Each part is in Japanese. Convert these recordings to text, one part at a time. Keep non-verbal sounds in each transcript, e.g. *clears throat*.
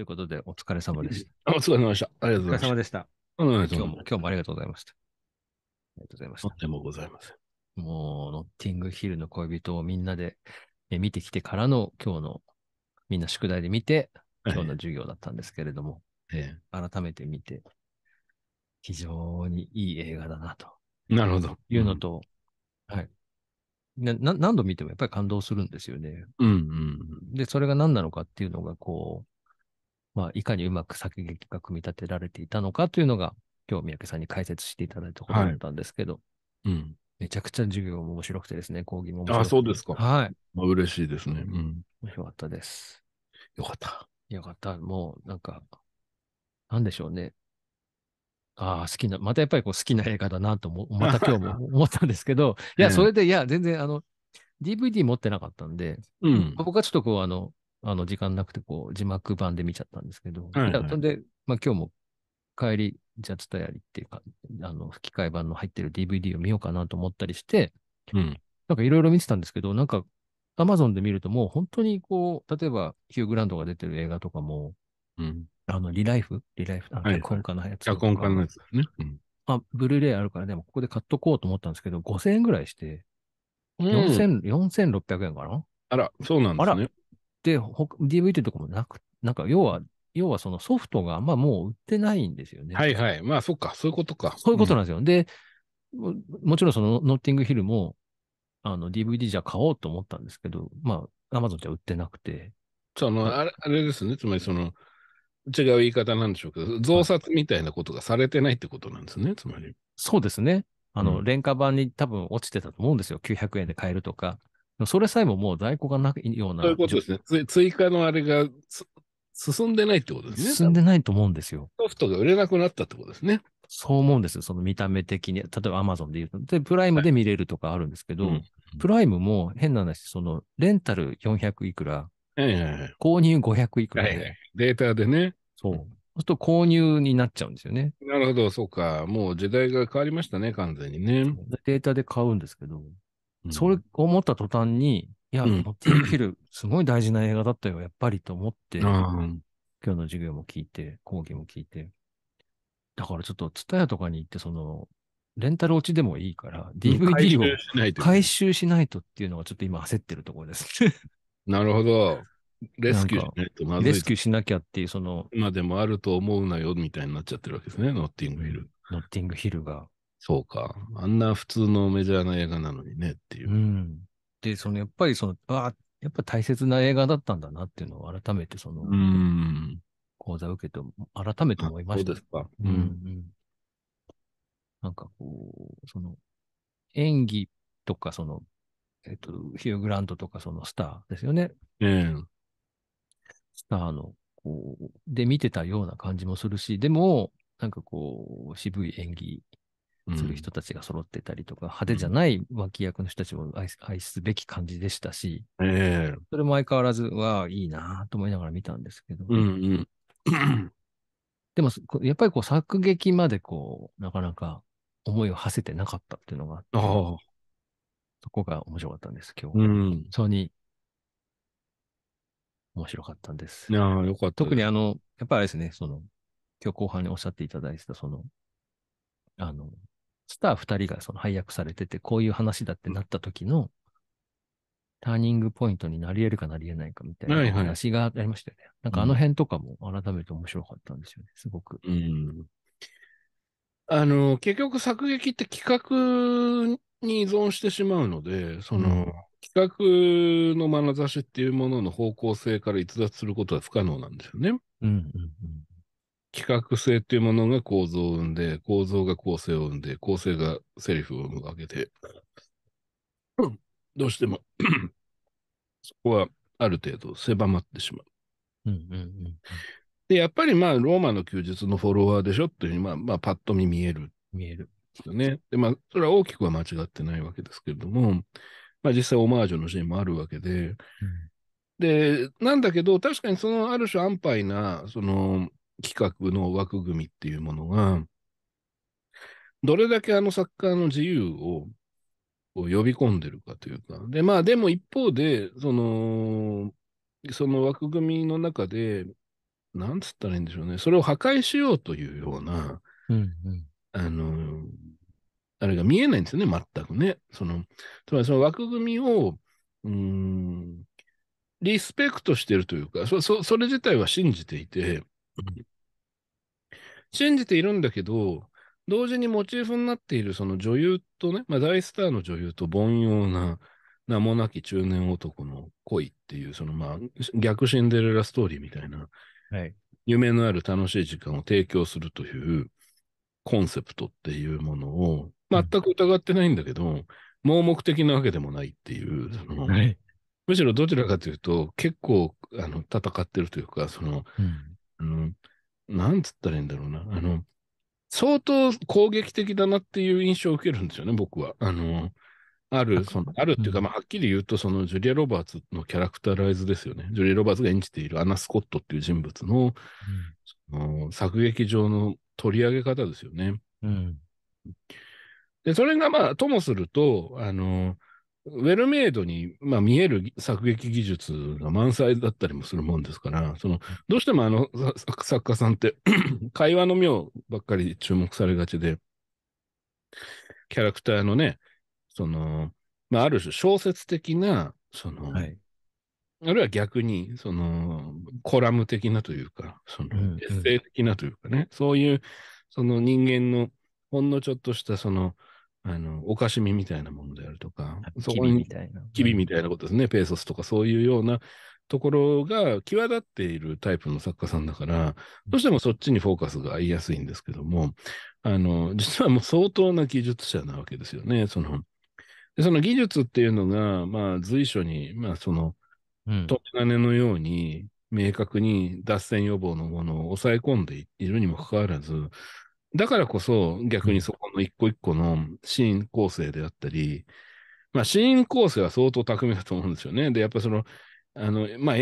ということで、お疲れ様でした。*laughs* お疲れ様でした。ありがとうございました。お疲れ様でした。今日も、今日もありがとうございました。ありがとうございました。とんでもございません。もう、ノッティングヒルの恋人をみんなで見てきてからの今日の、みんな宿題で見て、今日の授業だったんですけれども、え改めて見て、非常にいい映画だなと。なるほど。いうのと、うん、はいな何度見てもやっぱり感動するんですよね。うんうん、で、それが何なのかっていうのが、こう、まあ、いかにうまく作劇が組み立てられていたのかというのが、今日三宅さんに解説していただいたことだったんですけど、はい、うん、めちゃくちゃ授業も面白くてですね、講義も面白くて。あ、そうですか。はい。まあ、嬉しいですね。うん。面白かったです。よかった。よかった。もう、なんか、なんでしょうね。ああ、好きな、またやっぱりこう好きな映画だなと思、また今日も *laughs* 思ったんですけど、いや、それで、いや、全然、あの、DVD 持ってなかったんで、うん、僕はちょっとこう、あの、あの、時間なくて、こう、字幕版で見ちゃったんですけど、うんうん、で、まあ、今日も帰り、じゃあ、ツタりっていうか、あの、吹き替え版の入ってる DVD を見ようかなと思ったりして、うん、なんかいろいろ見てたんですけど、なんか、アマゾンで見るともう本当にこう、例えば、ヒュー・グランドが出てる映画とかも、うん、あの、リライフリライフ、脚本家のやつ。脚本家のやつですね。うん、あ、ブルーレイあるからね、ここで買っとこうと思ったんですけど、5000円ぐらいして、4600円かな、あら、そうなんですね。、DVD とかもなく、なんか要は、要はそのソフトがあんまもう売ってないんですよね。はいはい。まあそっか、そういうことか。そういうことなんですよ。うん、でも、もちろんそのノッティングヒルも、あの DVD じゃ買おうと思ったんですけど、まあ、アマゾンじゃ売ってなくて。その、あれあれですね。つまりその、違う言い方なんでしょうけど、増刷みたいなことがされてないってことなんですね、つまり。そうですね。あの、うん、廉価版に多分落ちてたと思うんですよ。900円で買えるとか。それさえももう在庫がないような。そういうことですね。追加のあれが進んでないってことですね。進んでないと思うんですよ。ソフトが売れなくなったってことですね。そう思うんですよ。その見た目的に。例えばアマゾンで言うと。で、プライムで見れるとかあるんですけど、はいうん、プライムも変な話、その、レンタル400いくら、はいはいはい、購入500いくらで、はいはい、データでね。そう。そうすると購入になっちゃうんですよね。なるほど、そうか。もう時代が変わりましたね、完全にね。データで買うんですけど。それを思った途端に、いや、ノッティングヒル、すごい大事な映画だったよ、やっぱりと思って、うん、今日の授業も聞いて、講義も聞いて。だからちょっと、ツタヤとかに行って、その、レンタル落ちでもいいから、DVD を回収しないとっていうのがちょっと今焦ってるところです。*laughs* なるほど。レスキューしないとまずい。レスキューしなきゃっていう、その。今でもあると思うなよみたいになっちゃってるわけですね、ノッティングヒル。ノッティングヒルが。そうか。あんな普通のメジャーな映画なのにねっていう。うん、で、そのやっぱりその、あやっぱ大切な映画だったんだなっていうのを改めてその、うん、講座を受けて、改めて思いました。そうですか。うん、うん、なんかこう、その、演技とか、その、えっ、と、ヒュー・グラントとか、そのスターですよね。ええスターの、こう、で見てたような感じもするし、でも、なんかこう、渋い演技する人たちが揃ってたりとか、うん、派手じゃない脇役の人たちも愛愛すべき感じでしたし、えー、それも相変わらずはいいなと思いながら見たんですけど、うんうん、*clears throat* でもやっぱりこう作劇までこうなかなか思いを馳せてなかったっていうのがあってそこが面白かったんです今日、うん、そうに面白かったんです。いやよかった特にあのやっぱりあれですねその今日後半におっしゃっていただいてたそのあの、スター2人がその配役されてて、こういう話だってなった時の、ターニングポイントになり得るかなり得ないかみたいな話がありましたよね。はいはい、なんかあの辺とかも改めて面白かったんですよね、すごく。うん、あの、結局作劇って企画に依存してしまうので、その、うん、企画の眼差しっていうものの方向性から逸脱することは不可能なんですよね。うんうんうん企画性っていうものが構造を生んで、構造が構成を生んで、構成がセリフを生むわけで、どうしても *coughs* そこはある程度狭まってしまう。うんうんで、やっぱりまあ、ローマの休日のフォロワーでしょっていうふうに、まあ、まあ、パッと見見える。見える。よね。で、まあ、それは大きくは間違ってないわけですけれども、まあ、実際オマージュのシーンもあるわけで、うん、で、なんだけど、確かにそのある種安牌な、その、企画の枠組みっていうものが、どれだけあの作家の自由を呼び込んでるかというか。で、まあでも一方で、その、その枠組みの中で、なんつったらいいんでしょうね。それを破壊しようというような、うんうん、あの、あれが見えないんですよね、全くね。その、つまりその枠組みを、うん、リスペクトしてるというか、そそそれ自体は信じていて、信じているんだけど、同時にモチーフになっているその女優とね、まあ、大スターの女優と凡庸な名もなき中年男の恋っていう、そのまあ逆シンデレラストーリーみたいな、はい、夢のある楽しい時間を提供するというコンセプトっていうものを全く疑ってないんだけど、うん、盲目的なわけでもないっていう、その、はい、むしろどちらかというと結構あの戦ってるというか、その、うん、のなんつったらいいんだろうな。あの、相当攻撃的だなっていう印象を受けるんですよね、僕は。あの、ある、その、あるっていうか、まあ、はっきり言うと、その、ジュリア・ロバーツのキャラクターライズですよね。ジュリア・ロバーツが演じているアナ・スコットっていう人物の、うん、の作劇場の取り上げ方ですよね。うん、で、それがまあ、ともすると、あの、ウェルメイドに、まあ、見える作劇技術が満載だったりもするもんですから、その、どうしてもあの作家さんって *clears throat* 会話の妙ばっかり注目されがちで、キャラクターのね、その、まあ、ある種小説的な、その、はい、あるいは逆に、その、コラム的なというか、その、エッセイ的なというかね、うんうん、そういう、その人間のほんのちょっとした、その、あの、おかしみみたいなものであるとか、そこに、きびみたいなことですね、ペーソスとかそういうようなところが際立っているタイプの作家さんだから、どうしてもそっちにフォーカスが合いやすいんですけども、あの、実はもう相当な技術者なわけですよね、その。でその技術っていうのが、まあ、随所に、まあ、その、と金のように、明確に脱線予防のものを抑え込んでいるにもかかわらず、だからこそ、逆にそこの一個一個のシーン構成であったり、まあ、シーン構成は相当巧みだと思うんですよね。で、やっぱその、あの、まあ、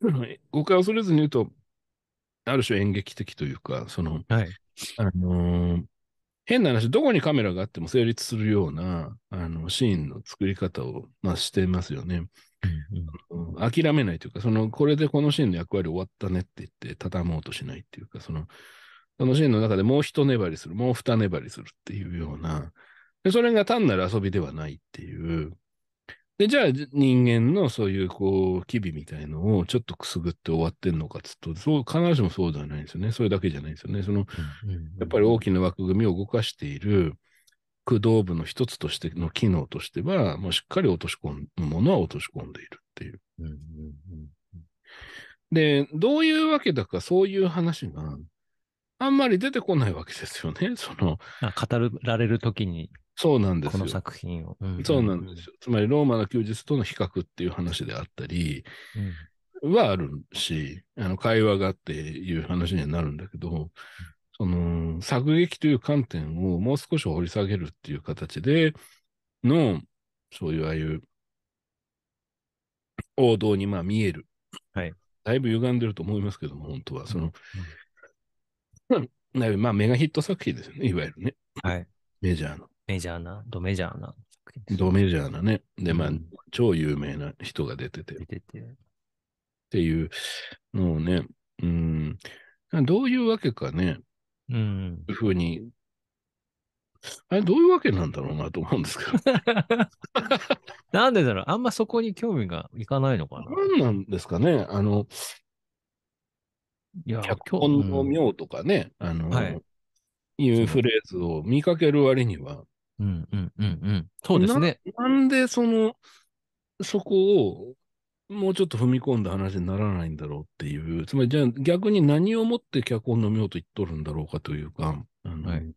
*clears throat* 誤解を恐れずに言うと、ある種演劇的というか、その、はい、あのー、変な話、どこにカメラがあっても成立するような、あの、シーンの作り方を、まあ、してますよね。うん諦めないというか、その、これでこのシーンの役割終わったねって言って、畳もうとしないっていうか、その、そのシーンの中でもう一粘りする、もう二粘りするっていうような、でそれが単なる遊びではないっていう。で、じゃあ人間のそういうこう、機微みたいのをちょっとくすぐって終わってんのかっつうと、そう、必ずしもそうではないんですよね。それだけじゃないんですよね。その、やっぱり大きな枠組みを動かしている駆動部の一つとしての機能としては、もうしっかり落とし込むものは落とし込んでいるっていう。で、どういうわけだかそういう話が、あんまり出てこないわけですよね。*laughs* その。語られるときに。そうなんですこの作品を、うんうんうん。そうなんですよ。つまり、ローマの休日との比較っていう話であったり、はあるし、あの、会話がっていう話にはなるんだけど、その、作劇という観点をもう少し掘り下げるっていう形での、そういうああいう王道にまあ見える。はい。だいぶ歪んでると思いますけども、本当は。その、まあ、メガヒット作品ですよね、いわゆるね。はい。メジャーの。メジャーな、ドメジャーな作品、ね、ドメジャーなね。で、まあ、うん、超有名な人が出てて。出てて。っていうのをね、うん、どういうわけかね、うん。ふうに、あれ、どういうわけなんだろうなと思うんですけど。*laughs* なんでだろうあんまそこに興味がいかないのかな。何なんですかねあの、脚本の妙とかね、うん、あの、はい、いうフレーズを見かける割には。うんうんうんうん。そうですね。なんでその、そこをもうちょっと踏み込んだ話にならないんだろうっていう。つまりじゃあ逆に何をもって脚本の妙と言っとるんだろうかというか。はい。はい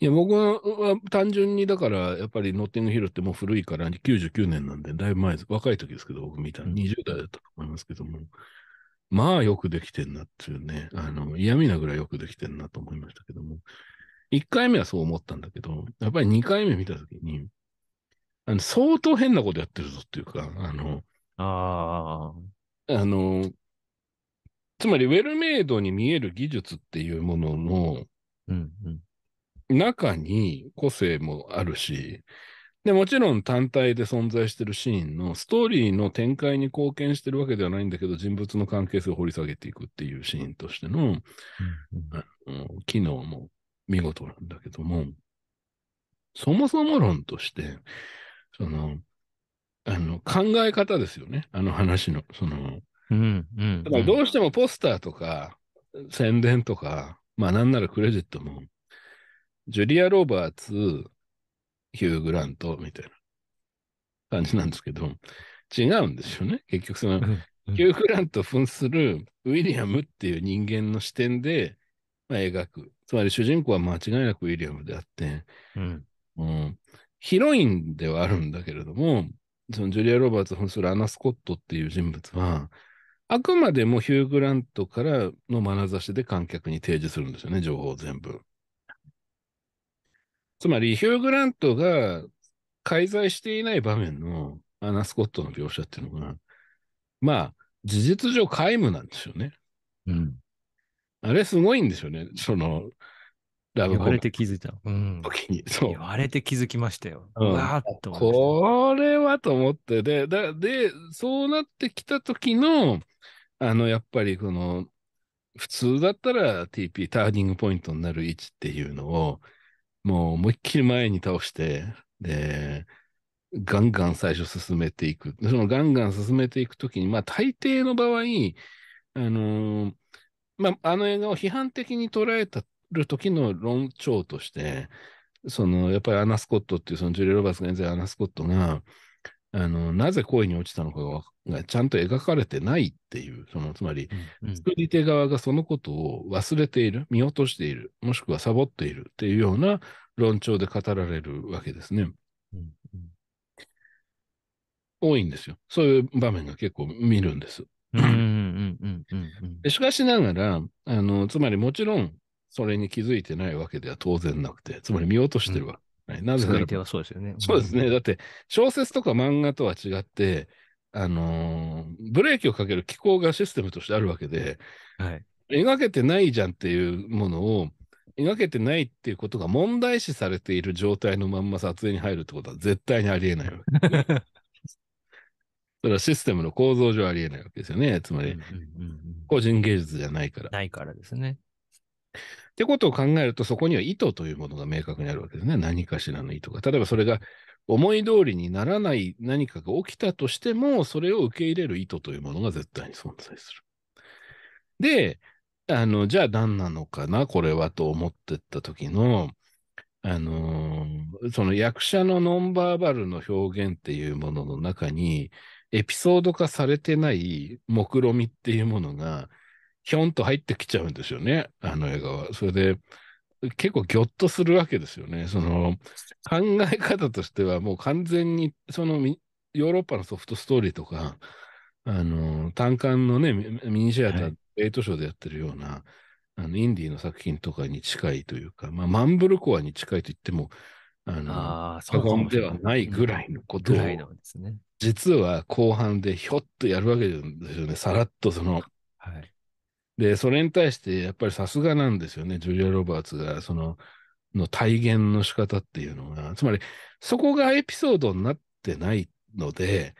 いや、僕は単純に、だから、やっぱりノッティングヒルってもう古いから、99年なんで、だいぶ前、若い時ですけど、僕見たの20代だったと思いますけども、まあよくできてんなっていうね、あの、嫌味なぐらいよくできてんなと思いましたけども、1回目はそう思ったんだけど、やっぱり2回目見たときに、あの、相当変なことやってるぞっていうか、あの、ああ。あの、つまりウェルメイドに見える技術っていうものの、中に個性もあるし、で、もちろん単体で存在してるシーンのストーリーの展開に貢献してるわけではないんだけど、人物の関係性を掘り下げていくっていうシーンとしての、うん機能も見事なんだけども、そもそも論として、その、あの、考え方ですよね。あの話の、その、うんうん、だからどうしてもポスターとか、宣伝とか、まあなんならクレジットも、ジュリア・ロバーツ、ヒュー・グラントみたいな感じなんですけど、違うんですよね。結局その、ヒュー・グラント扮するウィリアムっていう人間の視点で、まあ、描く。つまり主人公は間違いなくウィリアムであって、うん、うん、ヒロインではあるんだけれども、そのジュリア・ロバーツ扮するアナ・スコットっていう人物は、あくまでもヒュー・グラントからの眼差しで観客に提示するんですよね、情報全部。つまりヒュー・グラントが介在していない場面のアナ・スコットの描写っていうのが、まあ、事実上皆無なんですよね。うん。あれすごいんですよね。その、ラブコメ。言われて気づいた。うん。時に。そう。言われて気づきましたよ。うん、わーっとこれはと思って、で、だで、そうなってきた時の、あの、やっぱりこの、普通だったら TP、ターニングポイントになる位置っていうのを、もう思いっきり前に倒して、で、ガンガン最初進めていく。そのガンガン進めていくときに、まあ大抵の場合、あのー、まああの映画を批判的に捉えたる時の論調として、そのやっぱりアナ・スコットっていうそのジュリー・ロバーツが演じるアナ・スコットが、あの、なぜ恋に落ちたのかがちゃんと描かれてないっていう、その、つまり、うんうん、作り手側がそのことを忘れている、見落としている、もしくはサボっているっていうような論調で語られるわけですね。うんうん、多いんですよ。そういう場面が結構見るんです。しかしながら、あの、つまりもちろん、それに気づいてないわけでは当然なくて、つまり見落としてるわけ。うんない。なぜなら。はそうですよね。そうですね。だって、小説とか漫画とは違って、あのー、ブレーキをかける機構がシステムとしてあるわけで、はい、描けてないじゃんっていうものを、描けてないっていうことが問題視されている状態のまんま撮影に入るってことは絶対にありえないわけで *laughs* それはシステムの構造上ありえないわけですよね。つまり、個人芸術じゃないから。ないからですね。ってことを考えると、そこには意図というものが明確にあるわけですね。何かしらの意図が。例えばそれが思い通りにならない何かが起きたとしても、それを受け入れる意図というものが絶対に存在する。で、あの、じゃあ何なのかな、これはと思ってった時の、あのー、その役者のノンバーバルの表現っていうものの中に、エピソード化されてない目論みっていうものが、ひょんと入ってきちゃうんですよね、あの映画は。それで、結構ぎょっとするわけですよね。その、考え方としてはもう完全に、その、ヨーロッパのソフトストーリーとか、あの、単館のね、ミニシアター、エイトショーでやってるような、あの、インディーの作品とかに近いというか、まあ、マンブルコアに近いと言っても、あの、過言ではないぐらいのことを、ね、実は後半でひょっとやるわけですよね。さらっとその、はい、で、それに対して、やっぱりさすがなんですよね、ジュリア・ロバーツが、その、の体現の仕方っていうのが、つまり、そこがエピソードになってないので、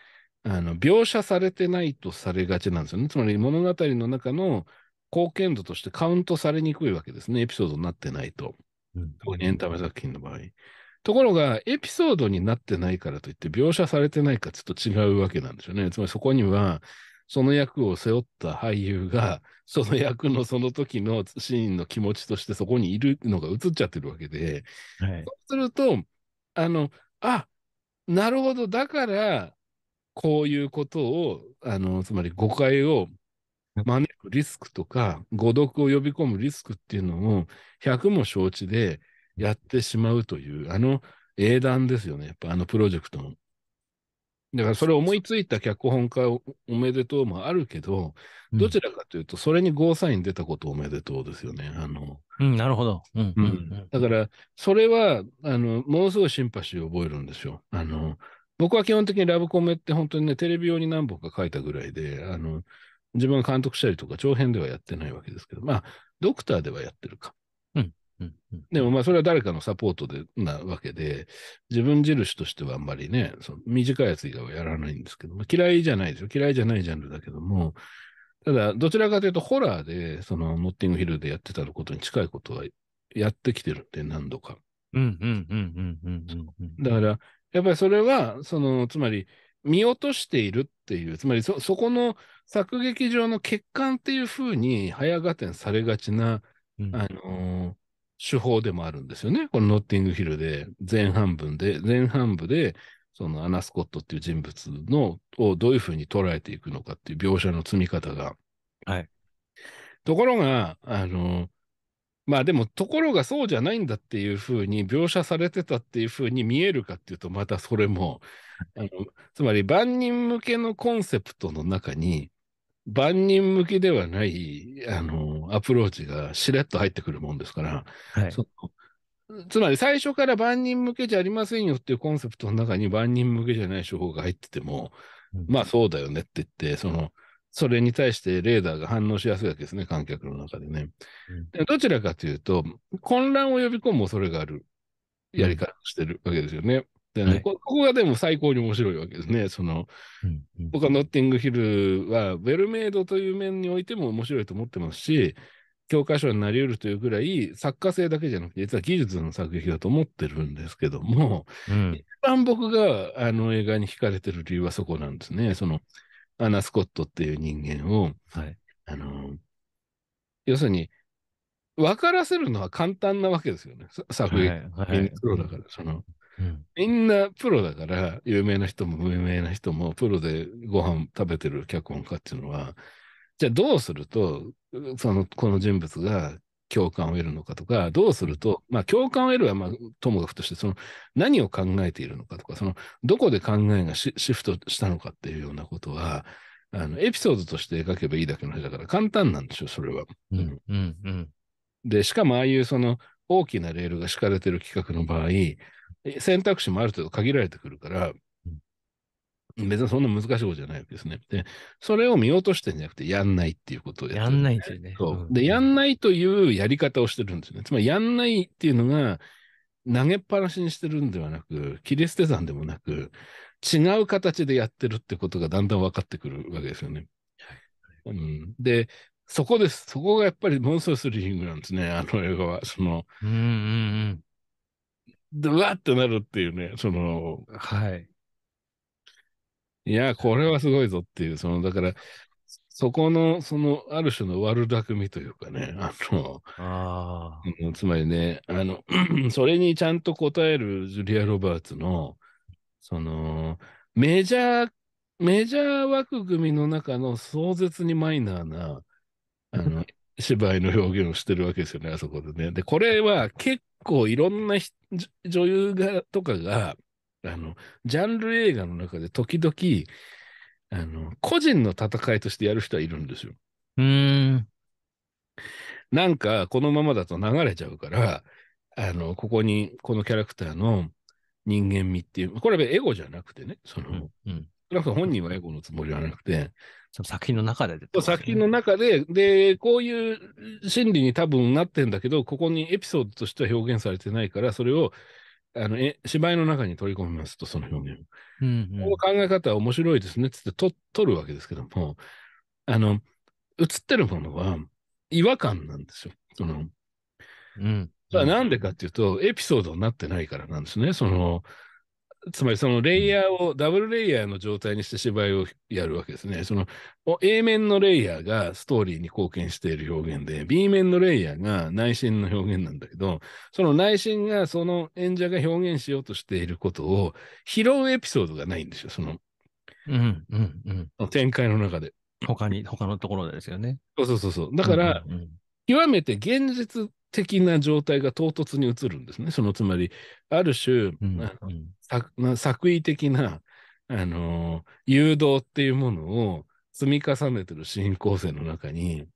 あの、描写されてないとされがちなんですよね。つまり、物語の中の貢献度としてカウントされにくいわけですね、エピソードになってないと。特にエンタメ作品の場合。ところが、エピソードになってないからといって、描写されてないかちょっと違うわけなんですよね。つまりそこには、その役を背負った俳優が、*laughs* その役のその時のシーンの気持ちとしてそこにいるのが映っちゃってるわけで、はい、そうすると、あの、あなるほど、だから、こういうことを、あの、つまり誤解を招くリスクとか、誤読を呼び込むリスクっていうのを、100も承知でやってしまうという、あの英断ですよね、やっぱあのプロジェクトの。だからそれ思いついた脚本家おめでとうもあるけど、どちらかというと、それにゴーサイン出たことおめでとうですよね。あの、うん、なるほど。うん。うん、だから、それは、あの、ものすごいシンパシーを覚えるんですよ。あの、僕は基本的にラブコメって本当にね、テレビ用に何本か書いたぐらいで、あの、自分が監督したりとか、長編ではやってないわけですけど、まあ、ドクターではやってるか。うん。でもまあそれは誰かのサポートでなわけで、自分印としてはあんまりね、その短いやつ以外はやらないんですけど、まあ、嫌いじゃないですよ。嫌いじゃないジャンルだけども、ただどちらかというとホラーで、そのノッティングヒルでやってたことに近いことはやってきてるって何度か。だから、やっぱりそれは、その、つまり、見落としているっていう、つまりそ、そこの作劇場の欠陥っていうふうに早合点されがちな、うん、あのー、手法でもあるんですよね。このノッティングヒルで、前半分で、前半部で、そのアナ・スコットっていう人物の、をどういうふうに捉えていくのかっていう描写の積み方が。はい。ところが、あの、まあでも、ところがそうじゃないんだっていうふうに描写されてたっていうふうに見えるかっていうと、またそれも、あのつまり万人向けのコンセプトの中に、万人向けではないあのアプローチがしれっと入ってくるもんですから、はい、つまり最初から万人向けじゃありませんよっていうコンセプトの中に万人向けじゃない手法が入ってても、うん、まあそうだよねって言って、その、それに対してレーダーが反応しやすいわけですね、観客の中でね。うん、どちらかというと、混乱を呼び込む恐れがあるやり方をしてるわけですよね。ね、はい、ここがでも最高に面白いわけですね。その、うんうん、僕はノッティングヒルは、ウェルメイドという面においても面白いと思ってますし、教科書になり得るというぐらい、作家性だけじゃなくて、実は技術の作劇だと思ってるんですけども、うん、一番僕があの映画に惹かれてる理由はそこなんですね。その、アナ・スコットっていう人間を、はい、あの、要するに、分からせるのは簡単なわけですよね。作劇。はいはい、だから、その、うん、みんなプロだから、有名な人も無名な人も、プロでご飯食べてる脚本家っていうのは、じゃあどうすると、その、この人物が共感を得るのかとか、どうすると、まあ共感を得るはまあともかくとして、その何を考えているのかとか、そのどこで考えがシフトしたのかっていうようなことは、あの、エピソードとして描けばいいだけの話だから簡単なんですよ、それは。うん。うん、うん、で、しかもああいうその大きなレールが敷かれてる企画の場合、選択肢もある程度限られてくるから、別にそんな難しいことじゃないわけですね。で、それを見落としてんじゃなくて、やんないっていうことをやってる、ね、やんないですよね。そう。で、やんないというやり方をしてるんですね。つまり、やんないっていうのが、投げっぱなしにしてるんではなく、切り捨て算でもなく、違う形でやってるってことがだんだん分かってくるわけですよね。うん、で、そこです。そこがやっぱりモンすトいスリリングなんですね、あの映画は。その、うんうんうん、うわってなるっていうね、その、はい。いや、これはすごいぞっていう、その、だから、そこの、その、ある種の悪巧みというかね、あの、あつまりね、あの、*clears throat* それにちゃんと答えるジュリア・ロバーツの、その、メジャー、メジャー枠組みの中の壮絶にマイナーな、あの、*laughs* 芝居の表現をしてるわけですよね、あそこでね。で、これは結構いろんな女優がとかが、あの、ジャンル映画の中で時々、あの、個人の戦いとしてやる人はいるんですよ。うん。なんか、このままだと流れちゃうから、あの、ここに、このキャラクターの人間味っていう、これはエゴじゃなくてね、その、うんうん、本人はエゴのつもりはなくて、その作品の中で、ね、作品の中で、で、こういう心理に多分なってんだけど、ここにエピソードとしては表現されてないから、それを、あのえ芝居の中に取り込みますと、その表現を。うんうん、この考え方は面白いですねっつって取るわけですけども、あの、映ってるものは違和感なんですよ。その、うん。なんでかっていうと、エピソードになってないからなんですね。その、つまりそのレイヤーを、ダブルレイヤーの状態にして芝居をやるわけですね。その A 面のレイヤーがストーリーに貢献している表現で、B 面のレイヤーが内心の表現なんだけど、その内心がその演者が表現しようとしていることを拾うエピソードがないんですよ、その。うんうんうん、展開の中で。他に、他のところですよね。そうそうそうそう。だから、うんうんうん、極めて現実的な状態が唐突に移るんですね。そのつまり、ある種、うん、作為的な、あの誘導っていうものを積み重ねてる新構成の中に、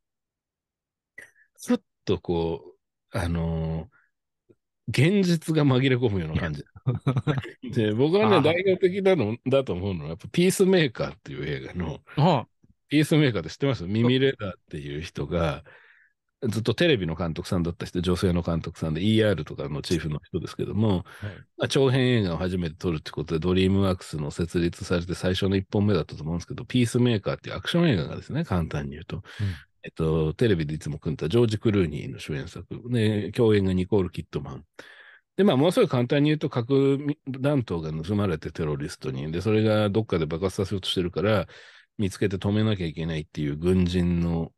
すっとこう、あの現実が紛れ込むような感じ。*laughs* で僕はね、代表的なのだと思うのは、やっぱピースメーカーっていう映画の、ああピースメーカーって知ってますミミレーダーっていう人が、ずっとテレビの監督さんだった人、女性の監督さんで ER とかのチーフの人ですけども、はい、まあ、長編映画を初めて撮るってことで、ドリームワークスの設立されて最初の1本目だったと思うんですけど、ピースメーカーっていうアクション映画がですね、簡単に言うと、うんえっと、テレビでいつも組んだジョージ・クルーニーの主演作、ね、共演がニコール・キットマン。で、まあ、ものすごい簡単に言うと、核弾頭が盗まれてテロリストに、で、それがどっかで爆発させようとしてるから、見つけて止めなきゃいけないっていう軍人の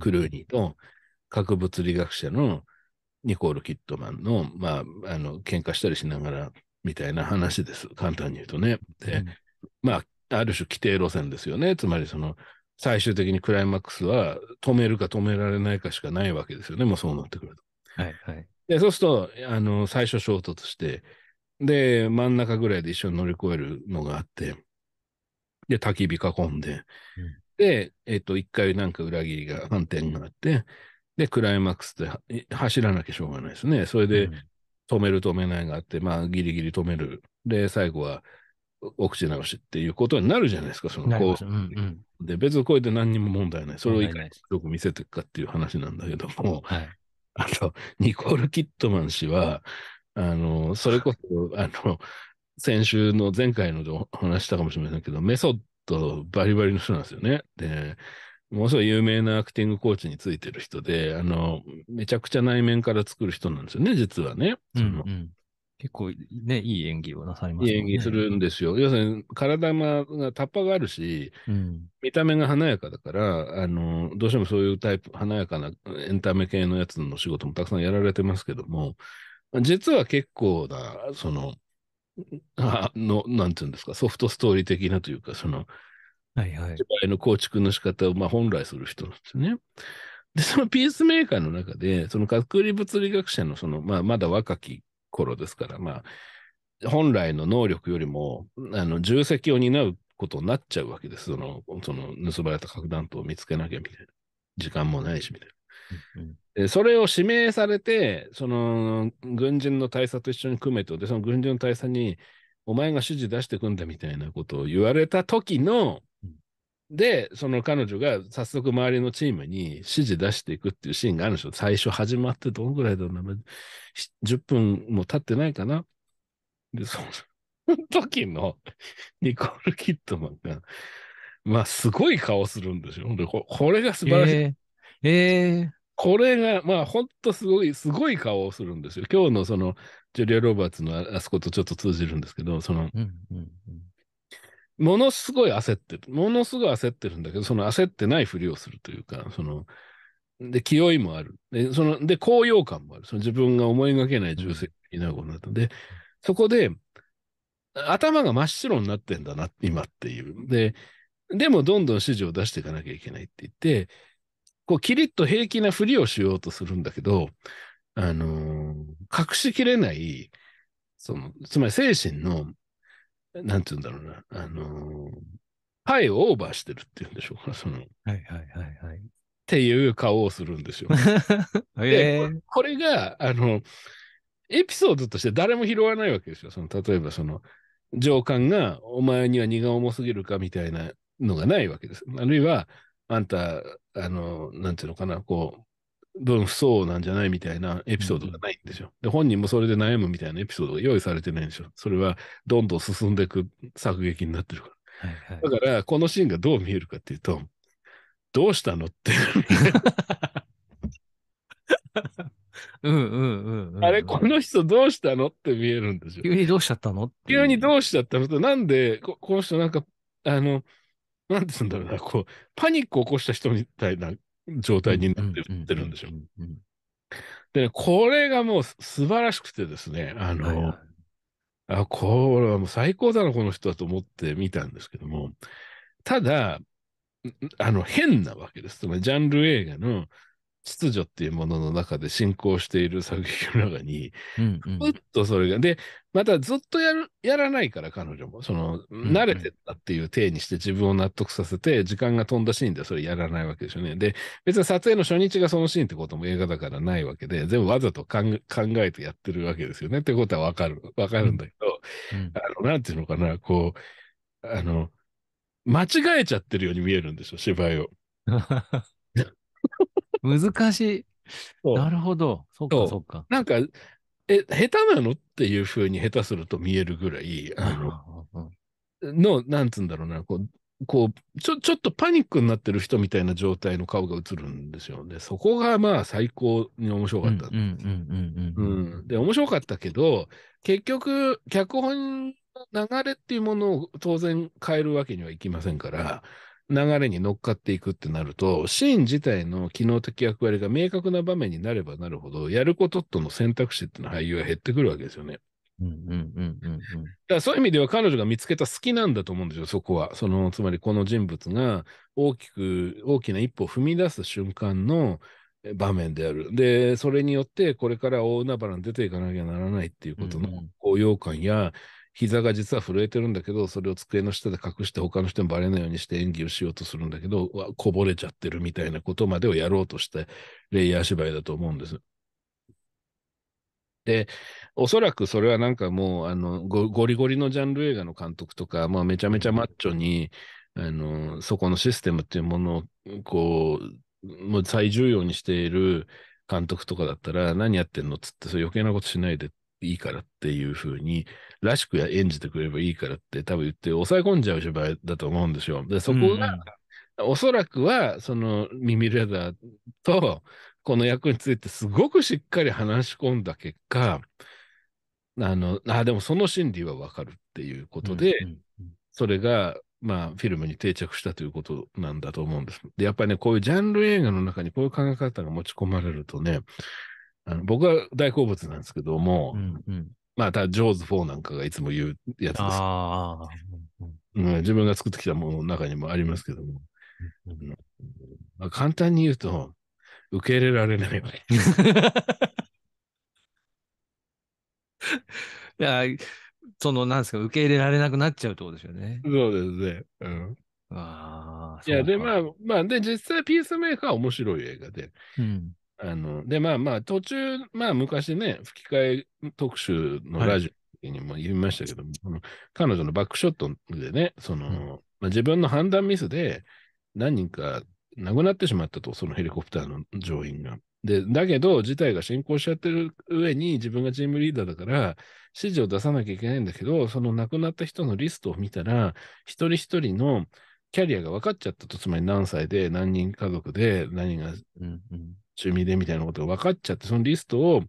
クルーニーと、核物理学者のニコール・キットマンの、まあ、あの、喧嘩したりしながら、みたいな話です。簡単に言うとね。で、うん、まあ、ある種規定路線ですよね。つまり、その、最終的にクライマックスは止めるか止められないかしかないわけですよね。もうそうなってくると。はいはい。で、そうすると、あの、最初衝突して、で、真ん中ぐらいで一緒に乗り越えるのがあって、で、焚き火囲んで、で、えっ、ー、と、一回なんか裏切りが、反転があって、で、クライマックスで走らなきゃしょうがないですね。それで、止める止めないがあって、まあ、ギリギリ止める。で、最後は、お口直しっていうことになるじゃないですか、そのこう、うんうん、で、別にこれで何にも問題ない。それをいかによく見せていくかっていう話なんだけども、はい、*laughs* あと、ニコール・キットマン氏は、あの、それこそ、あの、先週の前回のお話したかもしれませんけど、メソッとバリバリの人なんですよね。で、ものすごい有名なアクティングコーチについてる人で、あの、めちゃくちゃ内面から作る人なんですよね、実はね。うんうん結構ね、いい演技をなさいますね。いい演技するんですよ。要するに、体が、タッパがあるし、うん、見た目が華やかだから、あの、どうしてもそういうタイプ、華やかなエンタメ系のやつの仕事もたくさんやられてますけども、実は結構な、その、の、なんていうんですか、ソフトストーリー的なというか、その、はいはい。芝居の構築の仕方を、まあ、本来する人なんですよね。で、そのピースメーカーの中で、その隔離物理学者の、その、まあ、まだ若き頃ですから、まあ、本来の能力よりも、あの、重責を担うことになっちゃうわけです。その、その、盗まれた核弾頭を見つけなきゃみたいな。時間もないし、みたいな。でそれを指名されて、その軍人の大佐と一緒に組めと、で、その軍人の大佐に、お前が指示出してくんだみたいなことを言われた時の、で、その彼女が早速周りのチームに指示出していくっていうシーンがあるんでしょ。最初始まってどんぐらいだろうな。10分も経ってないかな。で、その時のニコール・キットマンが、まあ、すごい顔するんですよ。これが素晴らしい。えーえー、これが、まあ、ほんとすごい、すごい顔をするんですよ。今日のその、ジュリア・ロバーツのあそことちょっと通じるんですけど、その、うんうんうん、ものすごい焦ってる。ものすごい焦ってるんだけど、その焦ってないふりをするというか、その、で、気負いもある。で、その、で、高揚感もある。その自分が思いがけない重責になることになったんで、そこで、頭が真っ白になってんだな、今っていう。で、でもどんどん指示を出していかなきゃいけないって言って、こう、キリッと平気なふりをしようとするんだけど、あのー、隠しきれない、その、つまり精神の、なんて言うんだろうな、あのー、パイをオーバーしてるっていうんでしょうか、その。はいはいはいはい。っていう顔をするんですよ。*laughs* で、これが、あの、エピソードとして誰も拾わないわけですよ。その例えば、その、上官が、お前には荷が重すぎるかみたいなのがないわけです。あるいは、あんた、あの、なんていうのかな、こう、どう不相なんじゃないみたいなエピソードがないんですよ。で、本人もそれで悩むみたいなエピソードが用意されてないんですよ。それは、どんどん進んでいく作劇になってるから。はいはい、だから、このシーンがどう見えるかっていうと、どうしたのって。*laughs* うんうんうんあれ、この人どうしたのって見えるんですよ。急にどうしちゃったの急にどうしちゃったのと、なんでこ、この人なんか、あの、なんて言うんだろうな、こう、パニックを起こした人みたいな状態になってるんでしょ。でね、これがもう素晴らしくてですね、あの、はいはい、あ、これはもう最高だな、この人だと思って見たんですけども、ただ、あの、変なわけです。つまり、ジャンル映画の秩序っていうものの中で進行している作品の中に、うんうん、っとそれが、で、またずっとやる、やらないから彼女も、その、慣れてったっていう体にして自分を納得させて、時間が飛んだシーンでそれやらないわけですよね。で、別に撮影の初日がそのシーンってことも映画だからないわけで、全部わざと考えてやってるわけですよね。ってことはわかる、わかるんだけど、うんうん、あの、なんていうのかな、こう、あの、間違えちゃってるように見えるんですよ、芝居を。*laughs* 難しい。なるほど。そっかそっか。なんか、え、下手なのっていうふうに下手すると見えるぐらい、あの、の、なんつうんだろうな、こう、こうちょちょっとパニックになってる人みたいな状態の顔が映るんですよね。そこがまあ最高に面白かった。で面白かったけど結局脚本の流れっていうものを当然変えるわけにはいきませんから、流れに乗っかっていくってなると、シーン自体の機能的役割が明確な場面になればなるほど、やることとの選択肢っていうのは俳優は減ってくるわけですよね。そういう意味では彼女が見つけた好きなんだと思うんですよ、そこは。その、つまりこの人物が大きく、大きな一歩を踏み出す瞬間の場面である。で、それによってこれから大海原に出ていかなきゃならないっていうことの高揚感や、うんうん膝が実は震えてるんだけど、それを机の下で隠して他の人にバレないようにして演技をしようとするんだけど、こぼれちゃってるみたいなことまでをやろうとして、レイヤー芝居だと思うんです。で、おそらくそれはなんかもう、あの、ゴリゴリのジャンル映画の監督とか、まあめちゃめちゃマッチョに、あの、そこのシステムっていうものを、こう、もう最重要にしている監督とかだったら、何やってんのっつって、それ余計なことしないでっいいからっていうふうに、らしくや演じてくれればいいからって多分言って抑え込んじゃう芝居だと思うんですよ。で、そこが、うん、おそらくは、その耳レザーと、この役についてすごくしっかり話し込んだ結果、あの、あ、でもその心理はわかるっていうことで、うん、それが、まあ、フィルムに定着したということなんだと思うんです。で、やっぱりね、こういうジャンル映画の中にこういう考え方が持ち込まれるとね、あの僕は大好物なんですけども、うんうん、まあ、たジョーズ4なんかがいつも言うやつですうん、自分が作ってきたものの中にもありますけども、うんうん、まあ、簡単に言うと、受け入れられないです。*laughs* いや、その、なんですか、受け入れられなくなっちゃうってことですよね。そうですね。うん。ああ。いや、で、まあ、まあ、で、実際、ピースメーカーは面白い映画で、うん、あの、で、まあまあ、途中、まあ昔ね、吹き替え特集のラジオにも言いましたけど、はい、彼女のバックショットでね、その、うん、まあ、自分の判断ミスで何人か亡くなってしまったと、そのヘリコプターの乗員が。で、だけど、事態が進行しちゃってる上に、自分がチームリーダーだから、指示を出さなきゃいけないんだけど、その亡くなった人のリストを見たら、一人一人のキャリアが分かっちゃったと、つまり何歳で、何人家族で、何が趣味でみたいなことが分かっちゃって、そのリストを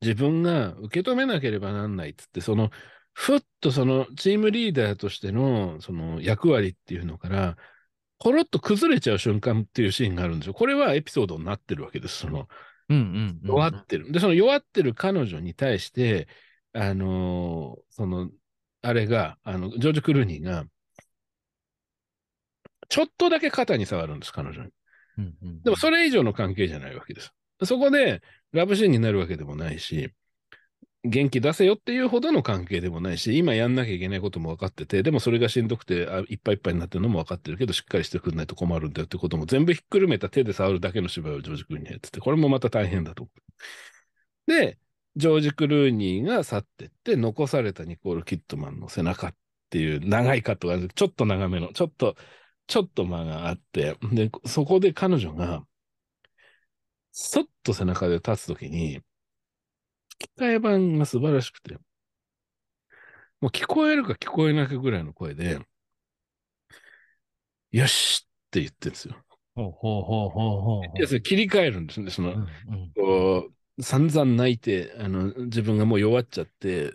自分が受け止めなければなんないっつって、その、ふっとそのチームリーダーとしてのその役割っていうのから、コロッと崩れちゃう瞬間っていうシーンがあるんですよ。これはエピソードになってるわけです。その、うんうん、うん、弱ってる。で、その弱ってる彼女に対して、あのー、その、あれが、あの、ジョージ・クルーニーが、ちょっとだけ肩に触るんです、彼女に。うんうん、でもそれ以上の関係じゃないわけです。そこでラブシーンになるわけでもないし、元気出せよっていうほどの関係でもないし、今やんなきゃいけないことも分かってて、でもそれがしんどくてあいっぱいいっぱいになってるのも分かってるけど、しっかりしてくんないと困るんだよってことも全部ひっくるめた手で触るだけの芝居をジョージ・クルーニーやってて、これもまた大変だと。で、ジョージ・クルーニーが去ってって、残されたニコール・キットマンの背中っていう長いカットがあるちょっと長めの、ちょっとちょっと間があって、で、そこで彼女が、そっと背中で立つときに、機械版が素晴らしくて、もう聞こえるか聞こえなくぐらいの声で、よしって言ってるんですよ。ほうほうほうほうほう。いや、それ切り替えるんですね。その、うんうん、こう、散々泣いて、あの、自分がもう弱っちゃって、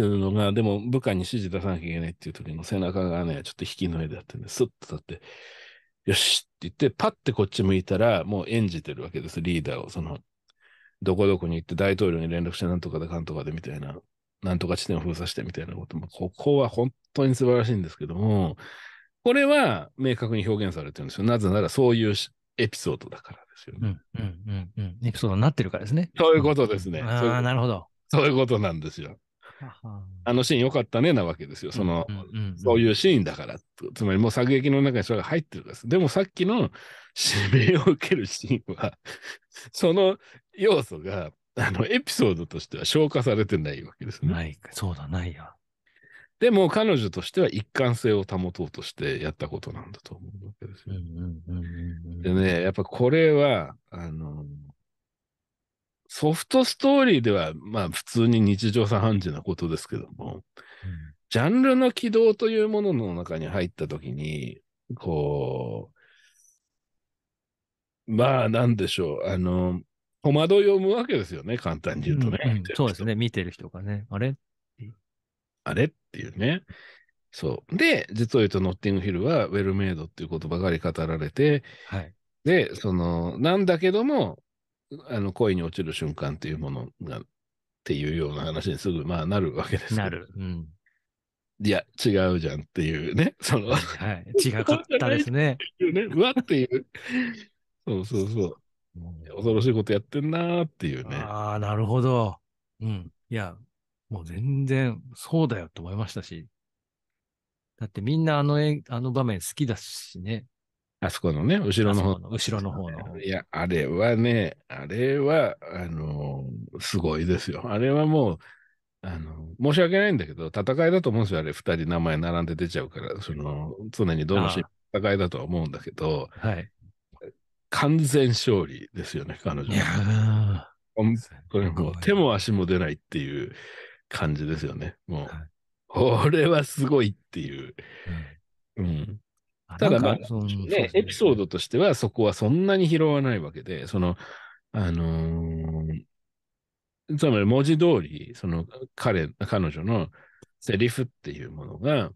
ってるのが、でも部下に指示出さなきゃいけないっていう時の背中がね、ちょっと引きの絵だったんで、スッと立って、よしって言って、パッてこっち向いたら、もう演じてるわけです、リーダーを。その、どこどこに行って大統領に連絡してなんとかでかんとかでみたいな、なんとか地点を封鎖してみたいなことも、ここは本当に素晴らしいんですけども、これは明確に表現されてるんですよ。なぜならそういうエピソードだからですよね。うんうんうんうん。エピソードになってるからですね。そういうことですね。うん、ああ、なるほど。そういうことなんですよ。あのシーン良かったねなわけですよ。その、そういうシーンだから。つまりもう作劇の中にそれが入ってるんです。でもさっきの指名を受けるシーンは、*laughs* その要素が、あの、エピソードとしては消化されてないわけですね。ない、そうだ、ないや。でも彼女としては一貫性を保とうとしてやったことなんだと思うわけですよ。でね、やっぱこれは、あの、ソフトストーリーでは、まあ普通に日常茶飯事なことですけども、うん、ジャンルの軌道というものの中に入ったときに、こう、まあなんでしょう、あの、戸惑いを生むわけですよね、簡単に言うとね。うんうん、そうですね、見てる人がね、あれあれっていうね。そう。で、実を言うと、ノッティングヒルは、ウェルメイドっていうことばかり語られて、はい、で、その、なんだけども、あの恋に落ちる瞬間っていうものがっていうような話にすぐ、まあ、なるわけですなる、うん。いや、違うじゃんっていうね、そのはい、違かったですね。う *laughs* ねうわっていう。そうそうそう。恐ろしいことやってんなーっていうね。ああ、なるほど。うん。いや、もう全然そうだよと思いましたし。だってみんなあのえあの場面好きだしね。あそこのね、後ろの方の。後ろの方の。いや、あれはね、あれは、あのー、すごいですよ。あれはもう、あの、申し訳ないんだけど、戦いだと思うんですよ。あれ、二人名前並んで出ちゃうから、その、常にどのシーン戦いだとは思うんだけど、はい。完全勝利ですよね、彼女。いやー。これもう手も足も出ないっていう感じですよね。もう、はい、これはすごいっていう。うん、うんただまあ、ね、エピソードとしてはそこはそんなに拾わないわけで、その、あのー、つまり文字通り、その彼、彼女のセリフっていうものが、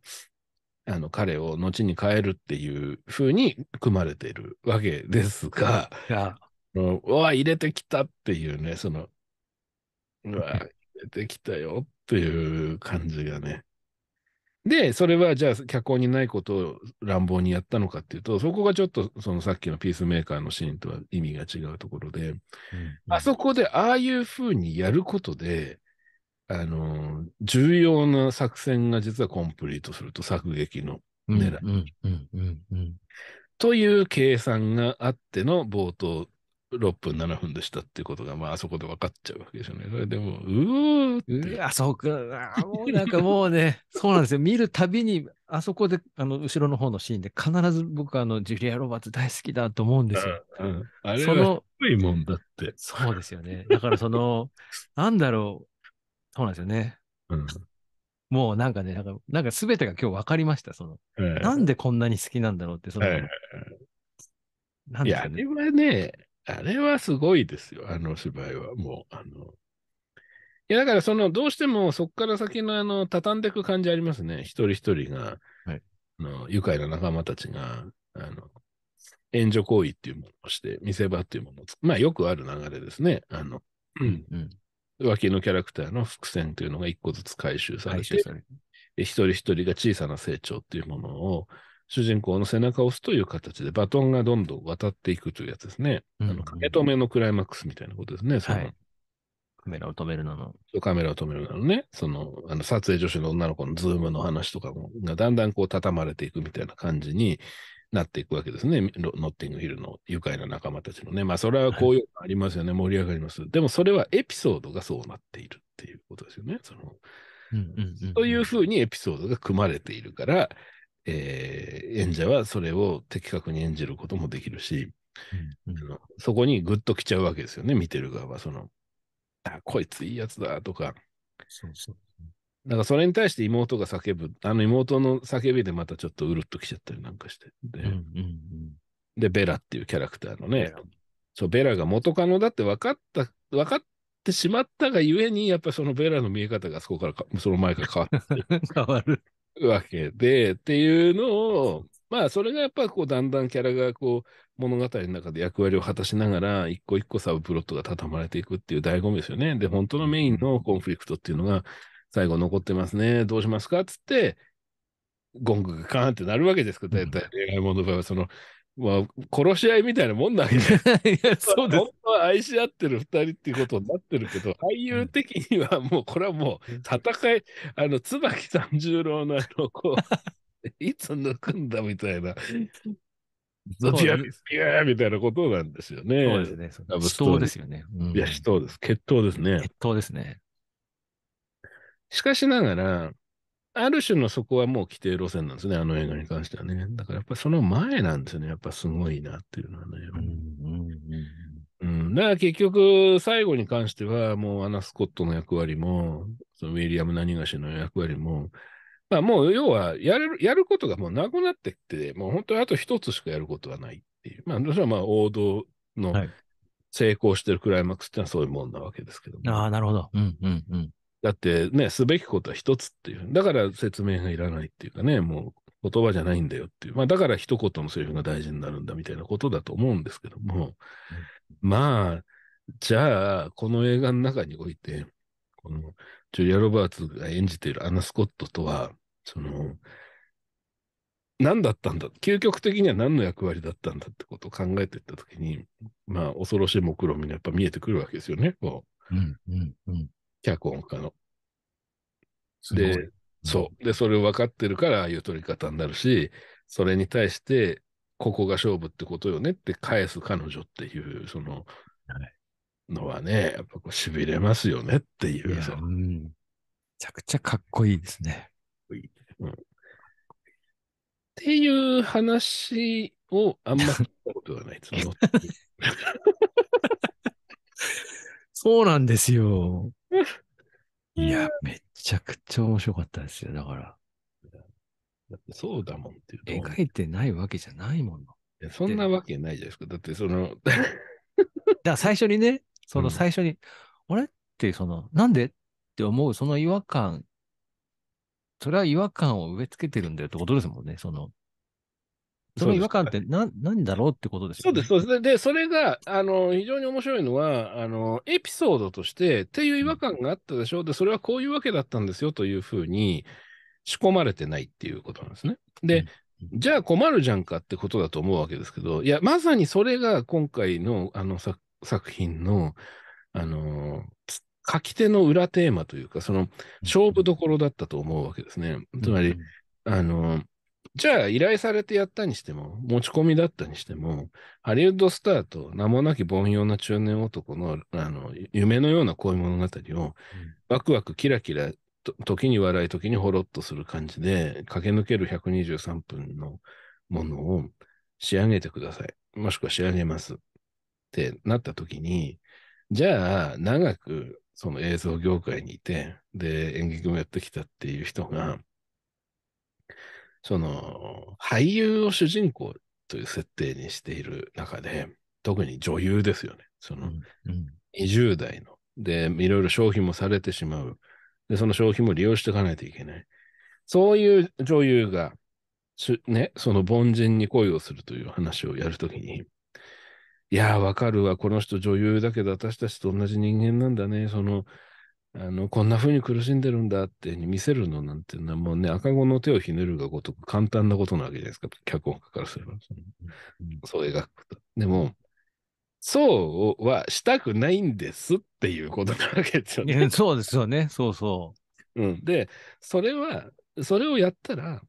あの、彼を後に変えるっていうふうに組まれているわけですが、うわ、入れてきたっていうね、その、うわ、入れてきたよっていう感じがね、で、それはじゃあ脚本にないことを乱暴にやったのかっていうと、そこがちょっとそのさっきのピースメーカーのシーンとは意味が違うところで、うんあそこでああいうふうにやることで、あの、重要な作戦が実はコンプリートすると、作劇の狙い。という計算があっての冒頭6分7分でしたっていうことが、まあ、あそこで分かっちゃうわけですよね。それでもう、うーって。あそこ、もうなんかもうね、*laughs* そうなんですよ。見るたびに、あそこで、あの、後ろの方のシーンで、必ず僕、あの、ジュリア・ロバーツ大好きだと思うんですよ。ううん、あれは低いもんだって。そうですよね。だからその、*laughs* なんだろう、そうなんですよね。うん、もうなんかね、なんか、なんか全てが今日分かりました。その、えー、なんでこんなに好きなんだろうって、その、えーなんですね。いや、あれはね、あれはすごいですよ、あの芝居は。もう、あの、いや、だからその、どうしてもそこから先のあの、畳んでいく感じありますね。一人一人が、はい、の愉快な仲間たちが、あの、援助行為っていうものをして、見せ場っていうものを、まあよくある流れですね。あの、うん、うん。脇のキャラクターの伏線というのが一個ずつ回収されて、れ一人一人が小さな成長っていうものを、主人公の背中を押すという形で、バトンがどんどん渡っていくというやつですね。うん、あの、止めのクライマックスみたいなことですね。はい。カメラを止めるなの。カメラを止めるなのね。その、あの、撮影助手の女の子のズームの話とかがだんだんこう畳まれていくみたいな感じになっていくわけですね。ノッティングヒルの愉快な仲間たちのね。まあ、それはこういうのありますよね、はい。盛り上がります。でも、それはエピソードがそうなっているっていうことですよね。その、というふうにエピソードが組まれているから、えー、演者はそれを的確に演じることもできるし、うんうん、そこにグッときちゃうわけですよね、見てる側は。その、あ、こいついいやつだとか。そうそう。なんかそれに対して妹が叫ぶ、あの妹の叫びでまたちょっとうるっときちゃったりなんかして。で、うんうんうん、でベラっていうキャラクターのね、そう、ベラが元カノだって分かった、分かってしまったがゆえに、やっぱりそのベラの見え方がそこからその前から変わる。*laughs* 変わる。わけで、っていうのを、まあ、それがやっぱこう、だんだんキャラがこう、物語の中で役割を果たしながら、一個一個サブプロットが畳まれていくっていう醍醐味ですよね。で、本当のメインのコンフリクトっていうのが、最後残ってますね。どうしますかっつって、ゴングがカーンってなるわけですけど、大体恋愛物の場合は、その、まあ、殺し合いみたいなもんなんや。い *laughs* や、そ本当は愛し合ってる二人っていうことになってるけど、*laughs* 俳優的にはもう、これはもう、戦い、あの、椿三十郎のあの、こう、*laughs* いつ抜くんだみたいな、ゾティアスみたいなことなんですよね。そうですね。死闘ですよね。うん、いや、死闘です。決闘ですね。決闘ですね。しかしながら、ある種のそこはもう規定路線なんですね、あの映画に関してはね。だからやっぱその前なんですよね、やっぱすごいなっていうのはね。うん、うん、だから結局、最後に関しては、もうアナ・スコットの役割も、そのウィリアム・ニがしの役割も、まあもう要はやる、やることがもうなくなってきて、もう本当にあと一つしかやることはないっていう。まあ、それはまあ王道の成功してるクライマックスってのはそういうもんなわけですけども。はい、ああ、なるほど。うんうんうん。だってね、すべきことは一つっていう。だから説明がいらないっていうかね、もう言葉じゃないんだよっていう。まあだから一言のセリフが大事になるんだみたいなことだと思うんですけども、うん、まあ、じゃあ、この映画の中において、このジュリア・ロバーツが演じているアナ・スコットとは、その、何だったんだ究極的には何の役割だったんだってことを考えていったときに、まあ、恐ろしい目論見みがやっぱ見えてくるわけですよね、こう。うんうんうん脚本家の。で、そう。で、それを分かってるから、ああいう取り方になるし、それに対して、ここが勝負ってことよねって返す彼女っていう、その、のはね、やっぱこう、痺れますよねっていう。うん、めちゃくちゃかっこいいですね。うん、っていう話をあんま聞いたことがない *laughs* そうなんですよ。いや、めちゃくちゃ面白かったですよ。だから。だってそうだもんっていう。描いてないわけじゃないもの。いやそんなわけないじゃないですか。だってその。*laughs* だから最初にね、その最初に、うん、あれってその、なんでって思うその違和感、それは違和感を植え付けてるんだよってことですもんね。その、その違和感ってな、何だろうってことですよね。そうです、そうです。で、それが、あの、非常に面白いのは、あの、エピソードとして、っていう違和感があったでしょう。で、それはこういうわけだったんですよ、というふうに仕込まれてないっていうことなんですね。で、うんじゃあ困るじゃんかってことだと思うわけですけど、いや、まさにそれが今回のあの作品の、あのー、書き手の裏テーマというか、その勝負どころだったと思うわけですね。つまり、あのー、じゃあ依頼されてやったにしても、持ち込みだったにしても、ハリウッドスターと名もなき凡庸な中年男のあの夢のような恋物語を、ワクワクキラキラ時に笑い、時にほろっとする感じで、駆け抜ける123分のものを仕上げてください。もしくは仕上げます。ってなった時に、じゃあ、長くその映像業界にいて、で、演劇もやってきたっていう人が、その、俳優を主人公という設定にしている中で、特に女優ですよね。その、20代の。で、いろいろ消費もされてしまう。で、その消費も利用していかないといけない。そういう女優が、ね、その凡人に恋をするという話をやるときに、いやー、わかるわ、この人女優だけど私たちと同じ人間なんだね。その、あの、こんな風に苦しんでるんだって見せるのなんていうのはもうね、赤子の手をひねるがごとく簡単なことなわけじゃないですか、脚本家からすれば。そう描くと。でも、そうはしたくないんですっていうことなわけですよね。そうですよね、そうそう。うん、で、それは、それをやったら、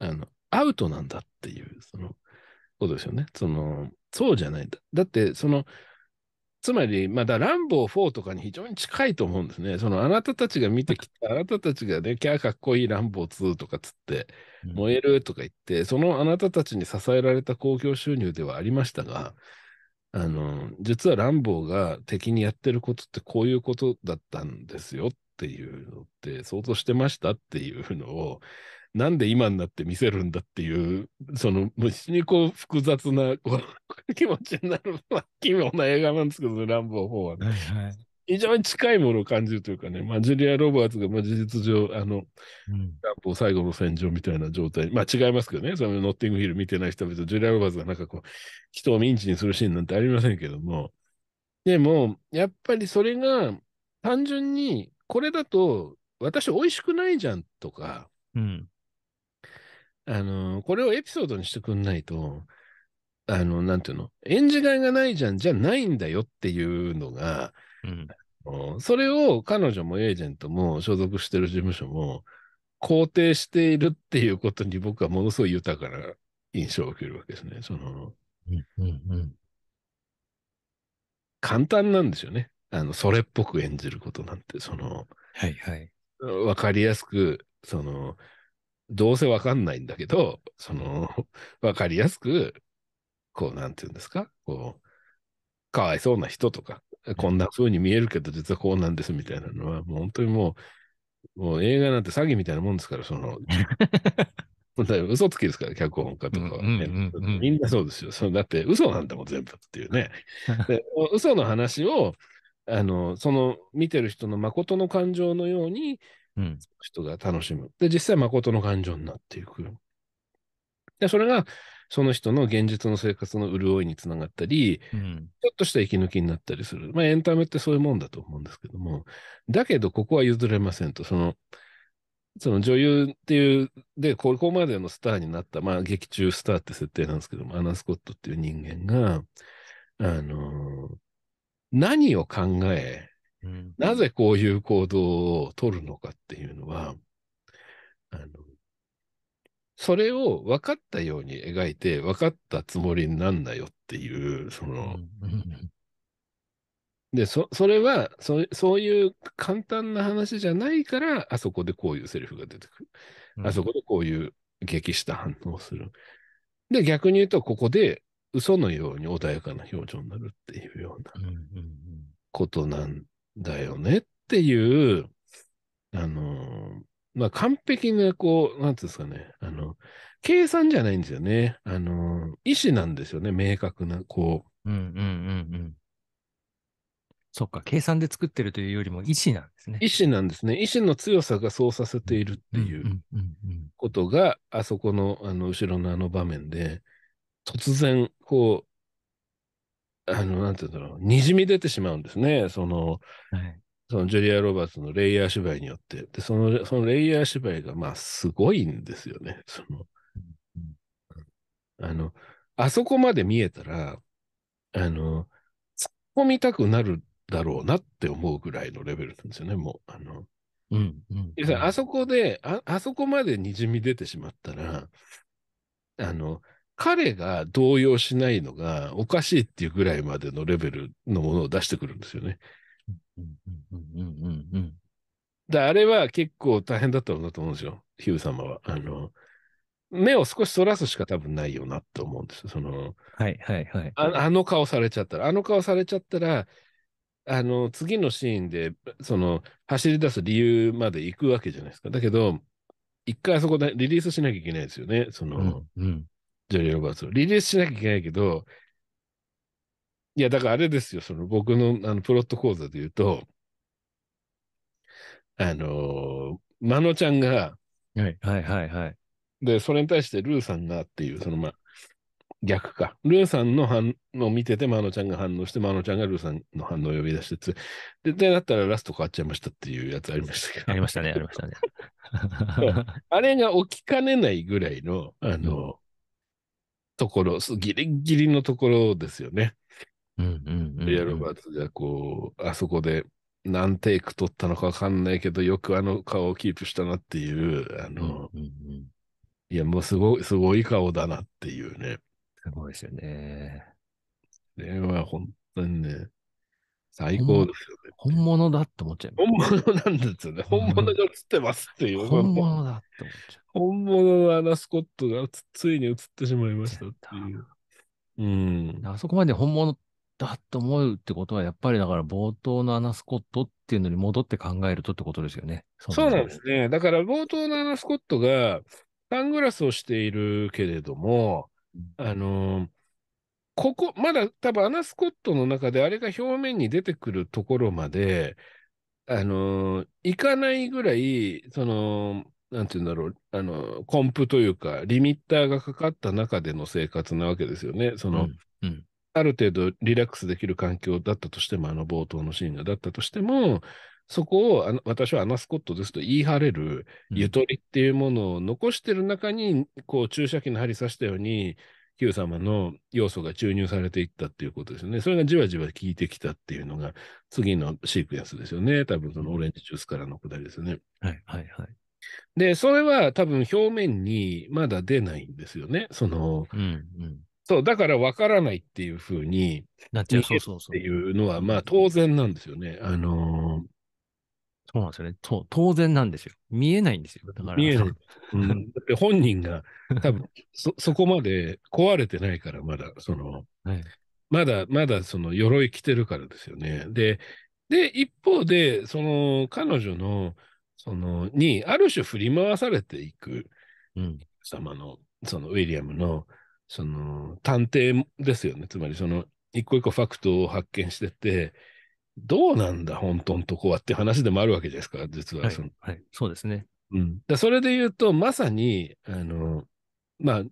あの、アウトなんだっていう、その、ことですよね。その、そうじゃないんだ。だって、その、つまり、まだランボー4とかに非常に近いと思うんですね。そのあなたたちが見てきた、あなたたちがね、キャーかっこいいランボー2とかつって、燃えるとか言って、そのあなたたちに支えられた興行収入ではありましたが、あの、実はランボーが敵にやってることってこういうことだったんですよっていうのって、想像してましたっていうのを、なんで今になって見せるんだっていう、その、無にこう、複雑なこう *laughs* 気持ちになる、*laughs* 奇妙な映画なんですけど、ね、ランボー4はね。はいはい非常に近いものを感じるというかね、まあ、ジュリア・ロバーツが、まあ、事実上、あの、うん、最後の戦場みたいな状態、まあ違いますけどね、そのノッティングヒル見てない人はジュリア・ロバーツがなんかこう、人をミンチにするシーンなんてありませんけども、でも、やっぱりそれが、単純に、これだと、私、美味しくないじゃんとか、うん、あの、これをエピソードにしてくんないと、あの、なんていうの、演じがいがないじゃん、じゃないんだよっていうのが、うん、それを彼女もエージェントも所属してる事務所も肯定しているっていうことに僕はものすごい豊かな印象を受けるわけですね。その、うんうんうん、簡単なんですよね。あの、それっぽく演じることなんて、その、はいはい。わかりやすく、その、どうせわかんないんだけど、その、わかりやすく、こう、なんていうんですか、こう、かわいそうな人とか、こんな風に見えるけど、実はこうなんですみたいなのは、もう本当にもう、もう映画なんて詐欺みたいなもんですから、その、*laughs* 嘘つきですから、脚本家とかはね、うんうんうんうん。みんなそうですよ。そだって嘘なんだもん、全部っていうね。で嘘の話を、あの、その見てる人の誠の感情のように、うん、人が楽しむ。で、実際、誠の感情になっていく。で、それが、その人の現実の生活の潤いにつながったり、うん、ちょっとした息抜きになったりする。まあ、エンタメってそういうもんだと思うんですけども、だけど、ここは譲れませんと、その、その女優っていう、で、ここまでのスターになった、まあ、劇中スターって設定なんですけども、アナ・スコットっていう人間が、あのー、何を考え、うん、なぜこういう行動を取るのかっていうのは、あのそれを分かったように描いて、分かったつもりになんだよっていう、その、で、そ、それはそ、そういう簡単な話じゃないから、あそこでこういうセリフが出てくる。あそこでこういう激した反応をする。で、逆に言うと、ここで嘘のように穏やかな表情になるっていうようなことなんだよねっていう、あの、まあ、完璧な、こう、なんていうんですかね、あの、計算じゃないんですよね。あの、意思なんですよね、明確な、こう。うんうんうんうん。そっか、計算で作ってるというよりも意思なんですね。意思なんですね。意思の強さがそうさせているっていうことが、あそこの、あの、後ろのあの場面で、突然、こう、あの、なんて言うんだろう、にじみ出てしまうんですね。その、はい、そのジュリア・ロバーツのレイヤー芝居によって。で、その、そのレイヤー芝居が、まあ、すごいんですよね。その、あの、あそこまで見えたら、あの、突っ込みたくなるだろうなって思うぐらいのレベルなんですよね、もう。あの、うんうんうん、あそこであ、あそこまでにじみ出てしまったら、あの、彼が動揺しないのがおかしいっていうぐらいまでのレベルのものを出してくるんですよね。だあれは結構大変だったろうなと思うんですよ、ヒュー様は。あの目を少し反らすしか多分ないよなと思うんですよ。その、はいはいはい。ああの顔されちゃったら、あの顔されちゃったら、あの、次のシーンで、その、走り出す理由まで行くわけじゃないですか。だけど、一回そこでリリースしなきゃいけないですよね。その、うんうん、ジョー・ロバーツリリースしなきゃいけないけど、いや、だからあれですよ、その僕のあのプロット講座で言うと、あのー、マノちゃんが、はい、はい、はい、はい。で、それに対してルーさんがっていう、そのまあ、逆か。ルーさんの反応を見てて、マノちゃんが反応して、マノちゃんがルーさんの反応を呼び出してつ、で、で、だったらラスト変わっちゃいましたっていうやつありましたけど。ありましたね、ありましたね。*laughs* あれが起きかねないぐらいの、あの、ところ、ギリギリのところですよね。うんうんうんうん、リアルバーツがこう、あそこで何テイク取ったのかわかんないけど、よくあの顔をキープしたなっていう、あの、うんうんうん、いや、もうすごい、すごい顔だなっていうね。すごいですよね。ね、まあ本当にね、最高ですよね。本物だって思っちゃう。本物なんですよね。本物が映ってますっていう。本物だって思っちゃう。本物のアナスコットがついに映ってしまいましたっていう。うん。あそこまで本物だと思うってことは、やっぱりだから冒頭のアナスコットっていうのに戻って考えるとってことですよね。そうなんですね。だから冒頭のアナスコットがサングラスをしているけれども、あのー、ここ、まだ多分アナ・スコットの中であれが表面に出てくるところまで、あの、いかないぐらい、その、なんて言うんだろう、あの、コンプというか、リミッターがかかった中での生活なわけですよね。その、うん、うん、ある程度リラックスできる環境だったとしても、あの冒頭のシーンがだったとしても、そこをあの私はアナスコットですと言い張れるゆとりっていうものを残してる中に、こう注射器の針刺したように、Q 様の要素が注入されていったっていうことですよね。それがじわじわ効いてきたっていうのが、次のシークエンスですよね。多分そのオレンジジュースからのくだりですよね。はいはいはい。で、それは多分表面にまだ出ないんですよね。その、うんうん、そう、だから分からないっていうふうになっちゃうっていうのは、まあ当然なんですよね。あのーそうなんですよね。そう、当然なんですよ。見えないんですよ。だから。見えない。*laughs* うん、だって本人が、多分 *laughs* そ、そこまで壊れてないから、まだ、その、はい、まだ、まだ、その、鎧着てるからですよね。で、で、一方で、その、彼女の、その、に、ある種振り回されていく、うん、様の、その、ウィリアムの、その、探偵ですよね。つまり、その、一個一個ファクトを発見してて、どうなんだ、本当のとこはって話でもあるわけですから、実はその、はい、はい。そうですね。うん、だそれで言うと、まさに、あの、まあ、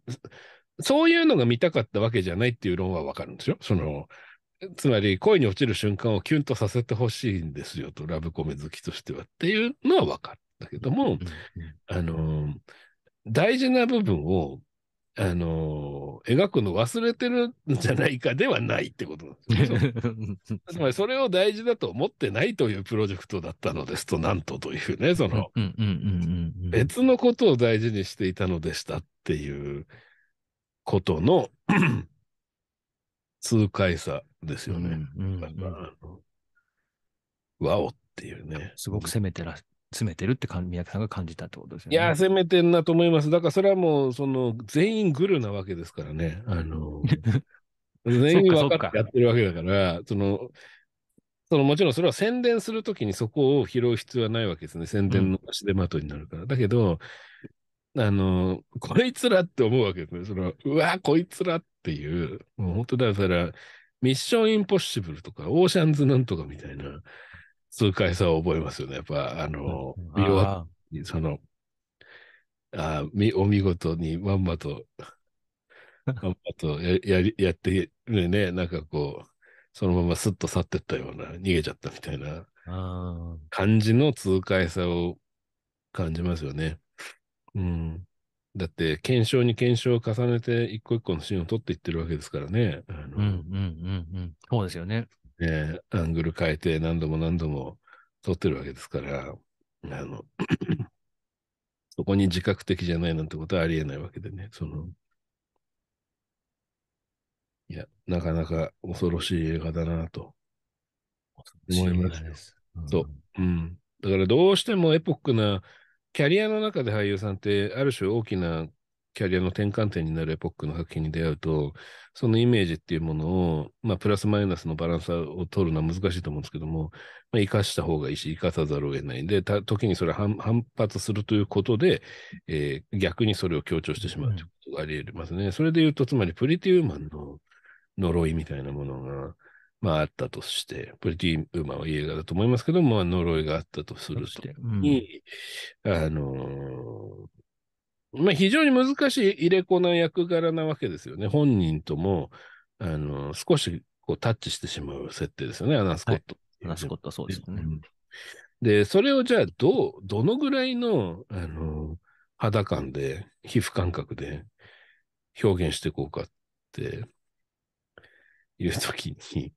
そういうのが見たかったわけじゃないっていう論はわかるんですよ。その、つまり恋に落ちる瞬間をキュンとさせてほしいんですよと、ラブコメ好きとしてはっていうのはわかるんだけども、あの、大事な部分をあのー、描くの忘れてるんじゃないかではないってことなんですね。*laughs* つまりそれを大事だと思ってないというプロジェクトだったのですと、なんとというね、その、別のことを大事にしていたのでしたっていうことの *clears throat* 痛快さですよね。わおっていうね。すごく攻めてら詰めてるって宮城さんが感じたってことですね。いや、攻めてんなと思います。だからそれはもう、その、全員グルなわけですからね。あの、*laughs* 全員分かってやってるわけだから、その、そのもちろんそれは宣伝するときにそこを拾う必要はないわけですね。宣伝の足手まとになるから。うん、だけど、あの、こいつらって思うわけですね。その、うわ、こいつらっていう、もう本当だから、ミッションインポッシブルとか、オーシャンズなんとかみたいな、痛快さを覚えますよね。やっぱ、あの、見終わその、あみお見事にまんまと、*laughs* まんまとややりやってね、ね、なんかこう、そのまますっと去ってったような、逃げちゃったみたいな感じの痛快さを感じますよね。うん。だって、検証に検証を重ねて、一個一個のシーンを取っていってるわけですからね。あのうんうんうんうん。そうですよね。えー、アングル変えて何度も何度も撮ってるわけですから、あの *clears throat* そこに自覚的じゃないなんてことはありえないわけでね、その、いや、なかなか恐ろしい映画だなと思います。そう。うん。だからどうしてもエポックな、キャリアの中で俳優さんってある種大きなキャリアの転換点になるエポックの作品に出会うと、そのイメージっていうものを、まあ、プラスマイナスのバランスを取るのは難しいと思うんですけども、まあ、生かした方がいいし、生かさざるを得ないんで、た時にそれは反発するということで、えー、逆にそれを強調してしまうということがあり得ますね。うん、それで言うと、つまりプリティウーマンの呪いみたいなものが、まあ、あったとして、プリティウーマンは映画だと思いますけども、まあ、呪いがあったとするとに、うん、あのーまあ、非常に難しい入れ子な役柄なわけですよね。本人とも、あの、少しこうタッチしてしまう設定ですよね、アナスコット。はい、アナスコットそうですね。で、それをじゃあ、どう、どのぐらいの、あの、肌感で、皮膚感覚で表現していこうかっていうときに、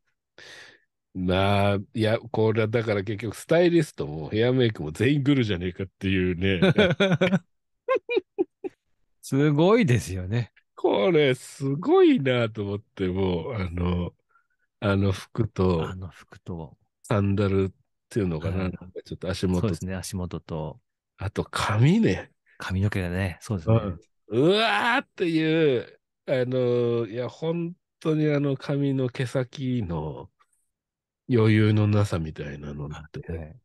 まあ、いや、これはだから結局、スタイリストもヘアメイクも全員グルじゃねえかっていうね。*laughs* すごいですよね。これ、すごいなと思って、もう、あの、あの服と、あの服と、サンダルっていうのかな、ん、ちょっと足元。そうですね、足元と。あと、髪ね。髪の毛がね、そうですね。うん、わーっていう、あの、いや、本当にあの髪の毛先の余裕のなさみたいなのって、はい、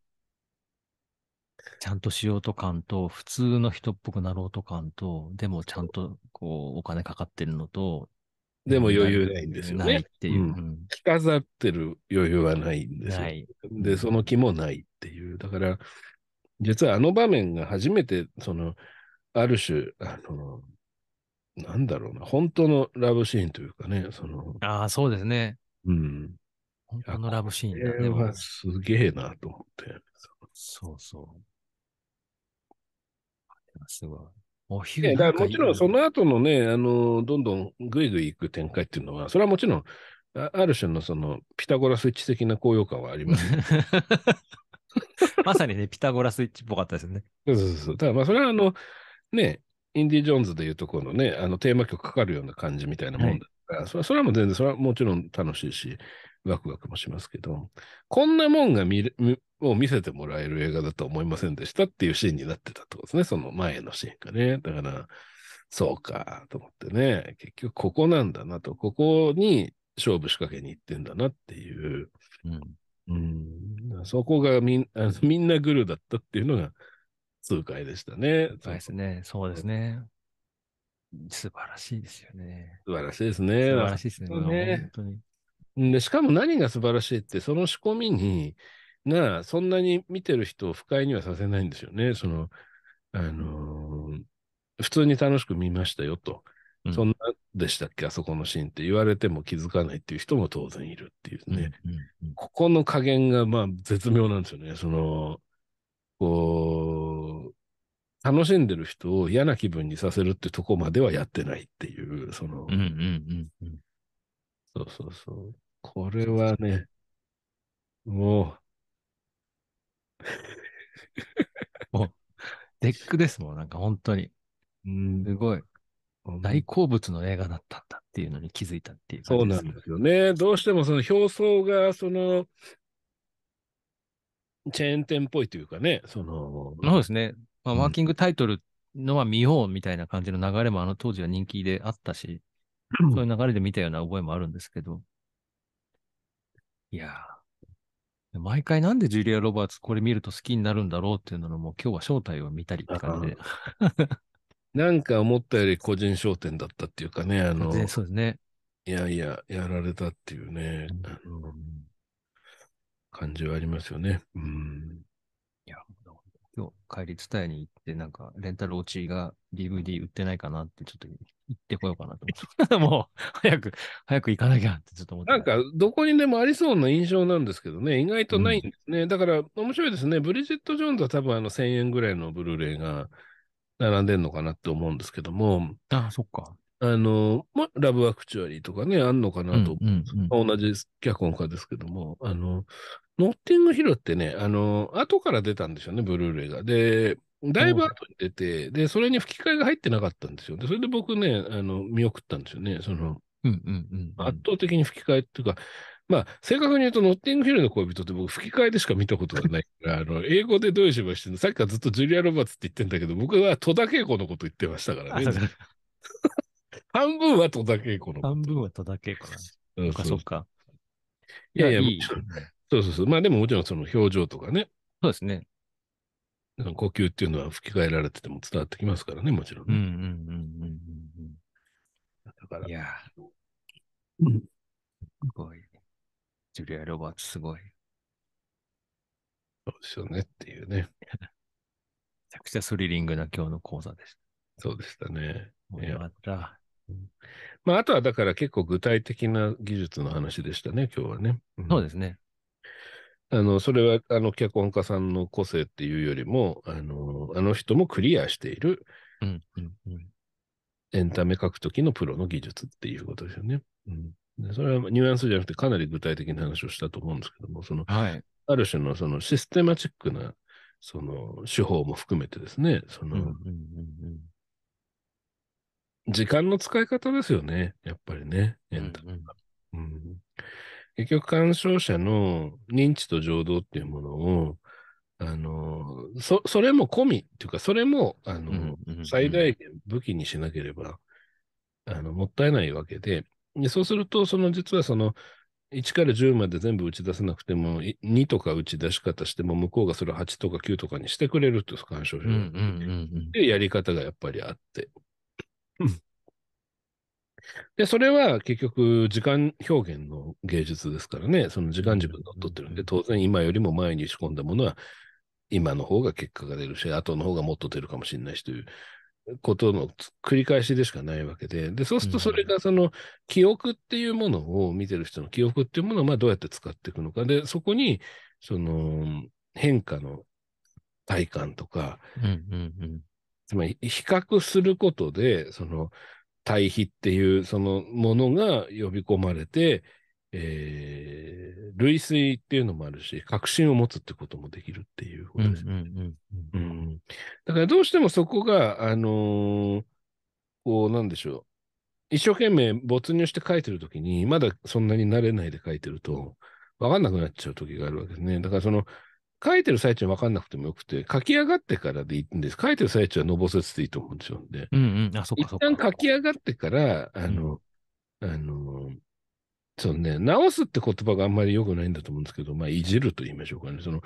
ちゃんとしようと感と、普通の人っぽくなろうと感と、でもちゃんとこうお金かかってるのと、でも余裕ないんですよね。ないっていう。うん、着飾ってる余裕はないんですよ。で、その気もないっていう。だから、実はあの場面が初めて、その、ある種、あの、なんだろうな、本当のラブシーンというかね、その。ああ、そうですね。うん。本当のラブシーンだこれはすげえなと思って。そうそう。すごい。お昼、ね、だからもちろんその後のね、あの、どんどんぐいぐい行く展開っていうのは、それはもちろん、ある種のその、ピタゴラスイッチ的な高揚感はあります、ね。*laughs* まさにね、ピタゴラスイッチっぽかったですね。そうそうそう。ただまあ、それはあの、ね、インディ・ジョーンズでいうとこのね、あのテーマ曲かかるような感じみたいなもんだから、はい、それはもう全然、それはもちろん楽しいし、ワクワクもしますけど、こんなもんが見る、を見せてもらえる映画だと思いませんでしたっていうシーンになってたってことですね。その前のシーンがね。だから、そうか、と思ってね。結局ここなんだなと、ここに勝負仕掛けに行ってんだなっていう。うん、うんそこがみんあの *laughs* みんなグルだったっていうのが痛快でしたね。そうですね。そうですね。素晴らしいですよね。素晴らしいですね。素晴らしいですね。ね本当に。で、しかも何が素晴らしいって、その仕込みに、あ、そんなに見てる人を不快にはさせないんですよね。その、あのー、普通に楽しく見ましたよと。ん、そんなでしたっけ、あそこのシーンって言われても気づかないっていう人も当然いるっていうね。うんうんうん、ここの加減が、まあ、絶妙なんですよね。その、こう、楽しんでる人を嫌な気分にさせるってとこまではやってないっていう、その、うんうんうんうん、そうそうそう。これはね、もう、*laughs* もう、デックですもん、なんか本当に。うんすごい。大好物の映画だったんだっていうのに気づいたっていう、そうなんですよね。どうしてもその表層が、その、チェーン店っぽいというかね、その。そうですね。まあ、ワーキングタイトルのは見ようみたいな感じの流れもあの当時は人気であったし、*laughs* そういう流れで見たような覚えもあるんですけど、いや毎回なんでジュリア・ロバーツこれ見ると好きになるんだろうっていうのも今日は正体を見たりって感じで。*laughs* なんか思ったより個人商店だったっていうかね、あの、そうですね。いやいや、やられたっていうね、うん、感じはありますよね。うん今日帰り、伝えに行って、なんか、レンタル落ちが DVD 売ってないかなって、ちょっと行ってこようかなと思って。*laughs* もう、早く、早く行かなきゃってちょっと思って。なんか、どこにでもありそうな印象なんですけどね、意外とないんですね。うん、だから、面白いですね。ブリジット・ジョーンズは多分あの1000円ぐらいのブルーレイが並んでるのかなって思うんですけども。ああ、そっか。あの、まあ、ラブアクチュアリーとかね、あんのかなと、うんうんうん、同じ脚本家ですけども、あの、ノッティングヒルってね、あの、後から出たんですよね、ブルーレイが。で、だいぶ後に出て、で、それに吹き替えが入ってなかったんですよ。で、それで僕ね、あの、見送ったんですよね、その、うんうんうんうん、圧倒的に吹き替えっていうか、まあ、正確に言うと、ノッティングヒルの恋人って僕、吹き替えでしか見たことがないから、*laughs* あの、英語でどういう芝居してるのさっきからずっとジュリア・ロバーツって言ってんだけど、僕は戸田恵子のこと言ってましたからね。半分は戸田恵子の。半分は戸田恵子なんです。そっか、そやか。いやいや、いいそうそうそう。まあでももちろんその表情とかね。そうですね。呼吸っていうのは吹き替えられてても伝わってきますからね、もちろん、ね。うんうんうんうん。だから。いや、すごい。ジュリア・ロバーツすごい。そうですよねっていうね。めちゃくちゃスリリングな今日の講座でした。そうでしたね。よかった。まあ、あとはだから結構具体的な技術の話でしたね、今日はね。うん、そうですね。あの、それは、あの、脚本家さんの個性っていうよりも、あの、あの人もクリアしている、うんうんうん、エンタメ書くときのプロの技術っていうことですよね、うん。それはニュアンスじゃなくてかなり具体的な話をしたと思うんですけども、その、はい、ある種のそのシステマチックな、その手法も含めてですね、その、うんうんうんうん時間の使い方ですよね、やっぱりね、エンタメ結局、鑑賞者の認知と情動っていうものを、あのそそれも込みっていうか、それも最大限武器にしなければあのもったいないわけでで、そうすると、その実はその1から10まで全部打ち出さなくても、2とか打ち出し方しても、向こうがそれを8とか9とかにしてくれると、鑑賞者、うっていうやり方がやっぱりあって。で、それは結局時間表現の芸術ですからね、その時間自分のっとってるんで、当然今よりも前に仕込んだものは今の方が結果が出るし、後の方がもっと出るかもしれないしということの繰り返しでしかないわけで、で、そうするとそれがその記憶っていうものを見てる人の記憶っていうものをまあどうやって使っていくのか。で、そこにその変化の体感とか、つまり比較することで、その対比っていうそのものが呼び込まれて、えー、類推っていうのもあるし、確信を持つってこともできるっていうことですね。だからどうしてもそこが、あのー、こう、なんでしょう。一生懸命没入して書いてるときに、まだそんなに慣れないで書いてると、わかんなくなっちゃう時があるわけですね。だからその、書いてる最中は分かんなくてもよくて、書き上がってからでいいんです。書いてる最中はのぼせつついいと思うんですよで、うんうん。あ、そっか一旦書き上がってから、あの、うん、あの、そのね、直すって言葉があんまり良くないんだと思うんですけど、まあ、いじると言いましょうかね。その、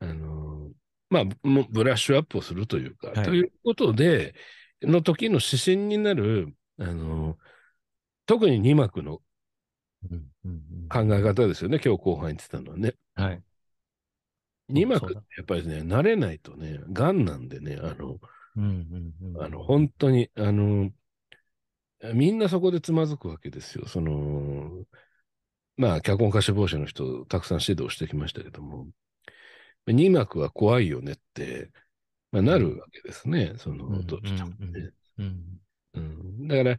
あの、まあ、ブラッシュアップをするというか、はい、ということで、の時の指針になる、あの、特に2幕の考え方ですよね、うんうんうん、今日後半言ってたのはね。はい。二幕ってやっぱりね、慣れないとね、がんなんでね、あの、あの本当に、あの、みんなそこでつまずくわけですよ。その、まあ、脚本家志望者の人、たくさん指導してきましたけども、二幕は怖いよねって、まあ、なるわけですね。その、どっちてもね。だから、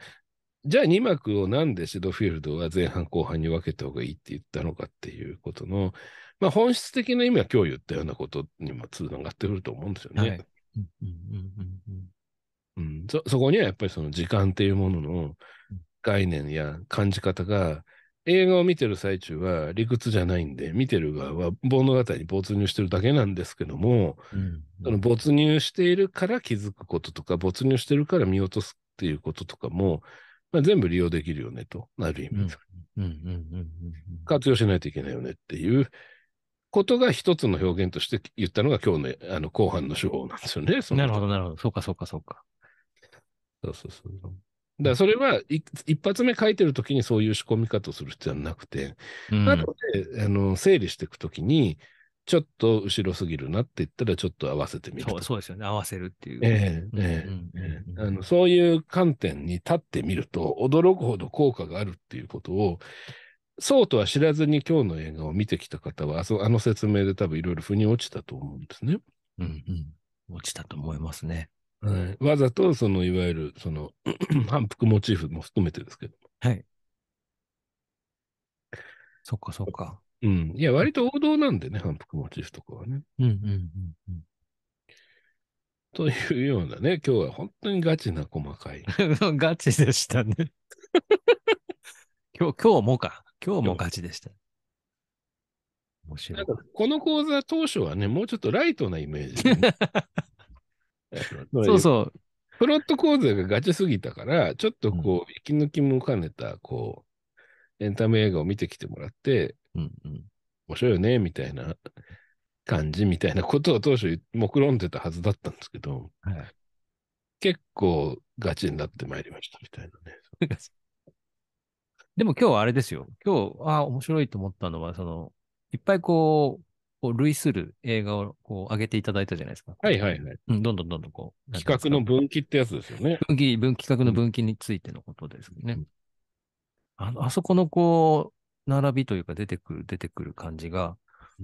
じゃあ二幕をなんでシドフィールドは前半後半に分けた方がいいって言ったのかっていうことの、まあ、本質的な意味は今日言ったようなことにもつながってくると思うんですよね。そこにはやっぱりその時間っていうものの概念や感じ方が、映画を見てる最中は理屈じゃないんで、見てる側は物語に没入してるだけなんですけども、没入しているから気づくこととか、没入してるから見落とすっていうこととかも、まあ、全部利用できるよねと、なる意味、で活用しないといけないよねっていうことが一つの表現として言ったのが今日のあの後半の手法なんですよね。なるほど、なるほど。そうか、そうか、そうか。そうそうそう。だそれは一発目書いてるときにそういう仕込み方をする必要はなくて、うん、後であの整理していくときに、ちょっと後ろすぎるなって言ったら、ちょっと合わせてみるそう。そうですよね。合わせるっていう。ええ、ええ。そういう観点に立ってみると、驚くほど効果があるっていうことを、そうとは知らずに今日の映画を見てきた方は、あの説明で多分いろいろ腑に落ちたと思うんですね。うんうん。落ちたと思いますね。はい、わざと、その、いわゆる、その *clears throat* 反復モチーフも含めてですけど。はい。そっかそっか。うん。いや、割と王道なんでね、反復モチーフとかはね。うんうんうんうん。というようなね、今日は本当にガチな細かい。*laughs* ガチでしたね。*laughs* 今日、今日もか。今日もガチでした。面白い。この講座当初はね、もうちょっとライトなイメージ、ね。*laughs* そうそう。プロット講座がガチすぎたから、ちょっとこう、息抜きも兼ねた、こう、エンタメ映画を見てきてもらって、うんうん、面白いよね、みたいな感じみたいなことを当初、目論んでたはずだったんですけど、はい、結構ガチになってまいりました、みたいなね。*laughs* でも今日はあれですよ。今日、ああ、面白いと思ったのは、その、いっぱいこう、こう類する映画をこう上げていただいたじゃないですか。はいはいはい。うん、どんどんどんどんこう。企画の分岐ってやつですよね。分岐、分企画の分岐についてのことですね。うん、あの、あそこのこう、並びというか出てくる、出てくる感じが、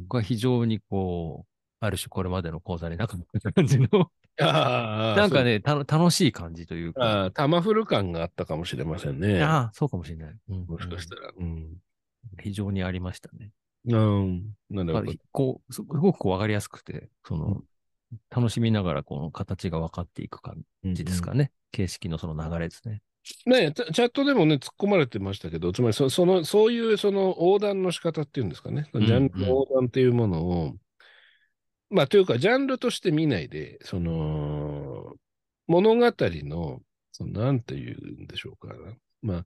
が非常にこう、ある種これまでの講座になかった感じの *laughs* なんかね、た楽しい感じというか。あタマフル感があったかもしれませんね。ああ、そうかもしれない。うん、もしかしたら、うん。非常にありましたね。うん。なんだろう。こう、すごくこう分かりやすくて、その、うん、楽しみながらこの形が分かっていく感じですかね。うん、形式のその流れですね。ねチャットでもね、突っ込まれてましたけど、つまりその、そういうその横断の仕方っていうんですかね、ジャンルの横断っていうものを、まあ、というか、ジャンルとして見ないで、その、物語の、そのなんて言うんでしょうか。まあ、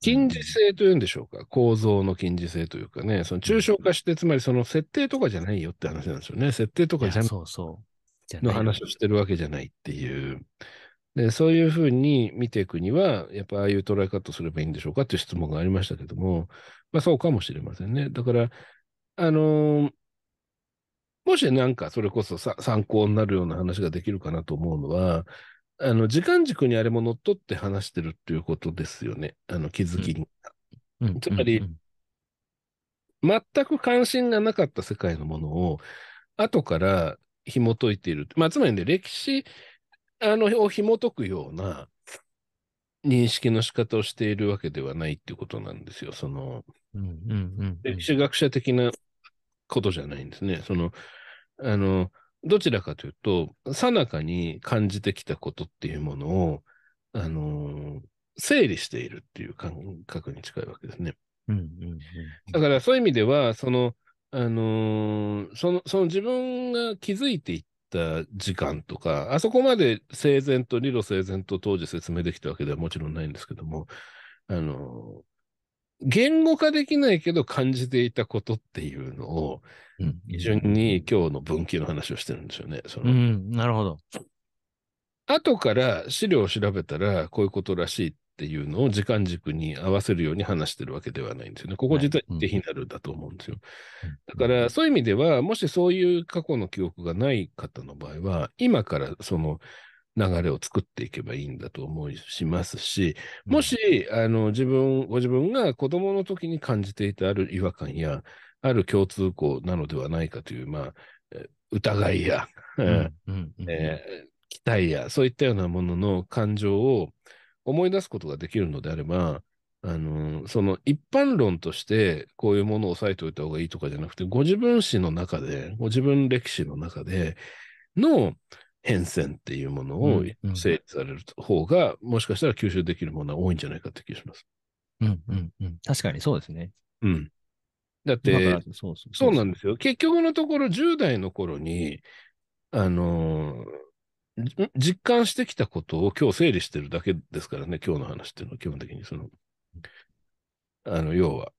近似性というんでしょうか。構造の近似性というかね、その抽象化して、つまりその設定とかじゃないよって話なんですよね。設定とかじゃそうそう。の話をしてるわけじゃないっていう。で、そういうふうに見ていくには、やっぱああいう捉え方すればいいんでしょうかっていう質問がありましたけども、まあそうかもしれませんね。だから、あのーもしなんかそれこそ参考になるような話ができるかなと思うのは、あの、時間軸にあれも乗っ取って話してるっていうことですよね。あの、気づきに。つまり、全く関心がなかった世界のものを、後から紐解いている。まあ、つまりね、歴史あのを紐解くような認識の仕方をしているわけではないっていうことなんですよ。その、歴史学者的なことじゃないんですね。その、あの、どちらかというと、さなかに感じてきたことっていうものを、あの整理しているっていう感覚に近いわけですね。うんうんうん、だからそういう意味では、その、あのー、その、その自分が気づいていった時間とか、あそこまで整然と、理路整然と当時説明できたわけではもちろんないんですけども、あの言語化できないけど感じていたことっていうのを、順に今日の分岐の話をしてるんですよね。そのうん、なるほど。後から資料を調べたら、こういうことらしいっていうのを時間軸に合わせるように話してるわけではないんですよね。ここ自体って非なるだと思うんですよ。だから、そういう意味では、もしそういう過去の記憶がない方の場合は、今からその、流れを作っていけばいいんだと思いしますし、もし、あの、自分、ご自分が子供の時に感じていたある違和感や、ある共通項なのではないかという、まあ、疑いや、*laughs* 期待や、そういったようなものの感情を思い出すことができるのであれば、あの、その一般論としてこういうものを押さえておいた方がいいとかじゃなくて、ご自分史の中で、ご自分歴史の中での、変遷っていうものを整理される方が、もしかしたら吸収できるものは多いんじゃないかって気がします。うんうんうん。確かにそうですね。うん。だって、そうそうなんですよ。結局のところ、10代の頃に、あのー、実感してきたことを今日整理してるだけですからね、今日の話っていうのは基本的にその、あの、要は。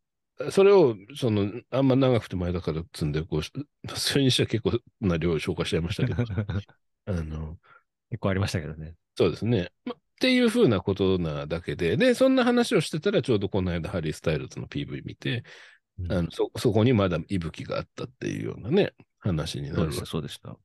それを、その、あんま長くて前だから積んで、こう、それにしては結構な量を消化しちゃいましたけど、*laughs* あの、結構ありましたけどね。そうですね。ま、っていうふうなことなだけで、で、そんな話をしてたら、ちょうどこの間、ハリー・スタイルズの PV 見て、うん、あのそそこにまだ息吹があったっていうようなね、話になるそうでした、そうでした。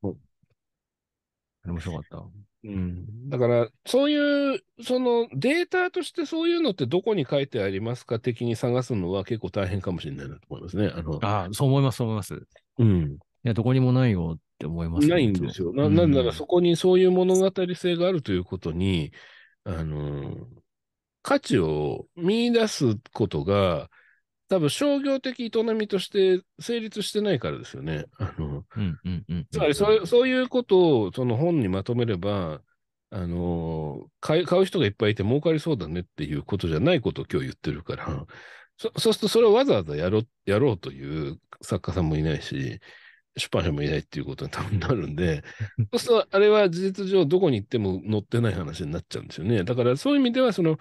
面白かった。うん、だから、そういう、そのデータとしてそういうのってどこに書いてありますか的に探すのは結構大変かもしれないなと思いますね。あのあそう思います、そう思います。うん。いや、どこにもないよっって思います、ないんですよ。な、なんならそこにそういう物語性があるということに、うん、あの、価値を見出すことが、多分商業的営みとして成立してないからですよね。あの、つまりそそういうことをその本にまとめれば、あの買、買う人がいっぱいいて儲かりそうだねっていうことじゃないことを今日言ってるから、そそうするとそれをわざわざやろやろうという作家さんもいないし、出版社もいないっていうことに多分なるんで、そうするとあれは事実上どこに行っても載ってない話になっちゃうんですよね。だからそういう意味では、その、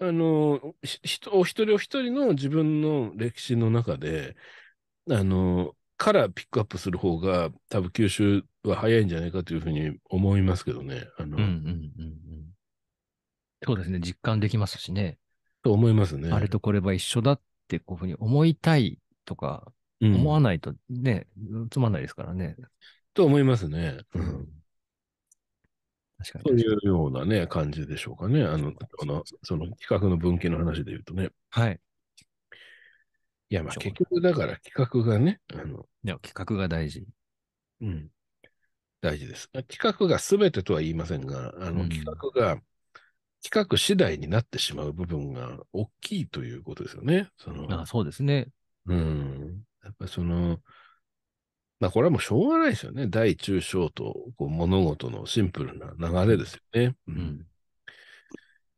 あの、お一人お一人の自分の歴史の中で、あの、からピックアップする方が多分吸収は早いんじゃないかというふうに思いますけどね。あの、うんうんうんうん。そうですね、実感できますしね。と思いますね。あれとこれは一緒だってこういうふうに思いたいとか、思わないとね、うん、つまんないですからね。と思いますね。うん。確かに。というようなね、感じでしょうかね。あの、この、その企画の文献の話で言うとね。はい。いや、まあ結局だから企画がね、あの。いや、企画が大事。うん。大事です。企画が全てとは言いませんが、あの、企画が、うん企画次第になってしまう部分が大きいということですよね。そのあそうですね。うん。やっぱその、まあこれはもうしょうがないですよね。大中小とこう物事のシンプルな流れですよね。うん。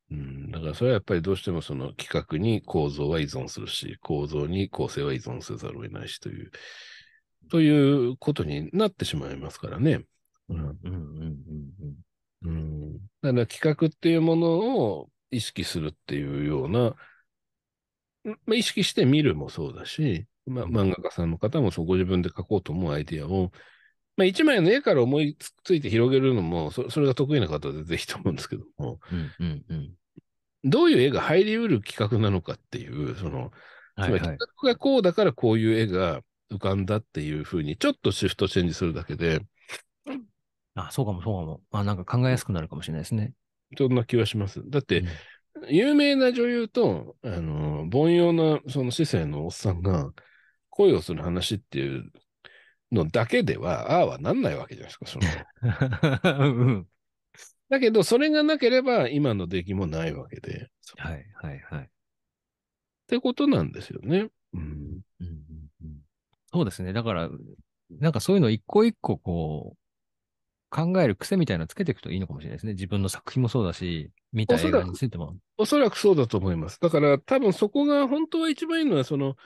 うん、だからそれはやっぱりどうしてもその企画に構造は依存するし、構造に構成は依存せざるを得ないしという、ということになってしまいますからね。うん。うんうんうんうん。だから企画っていうものを意識するっていうような、まあ、意識して見るもそうだし、ま、漫画家さんの方もそうご自分で描こうと思うアイディアを、まあ、一枚の絵から思いついて広げるのも、それが得意な方でぜひと思うんですけども、うんうんうん、どういう絵が入りうる企画なのかっていう、その、つまり企画がこうだからこういう絵が浮かんだっていうふうに、ちょっとシフトチェンジするだけで、あ、そうかもそうかも。あ、なんか考えやすくなるかもしれないですね。そんな気はします。だって、うん、有名な女優と、あの、凡庸なその市政のおっさんが、恋をする話っていうのだけでは、ああはなんないわけじゃないですか、その。うん、だけど、それがなければ今の出来もないわけで。はいはいはい。ってことなんですよね。うん、うん、そうですね。だから、なんかそういうの一個一個こう、考える癖みたいなのつけていくといいのかもしれないですね。自分の作品もそうだし、見た映画についても。おそらくそうだと思います。だから多分そこが本当は一番いいのは、その、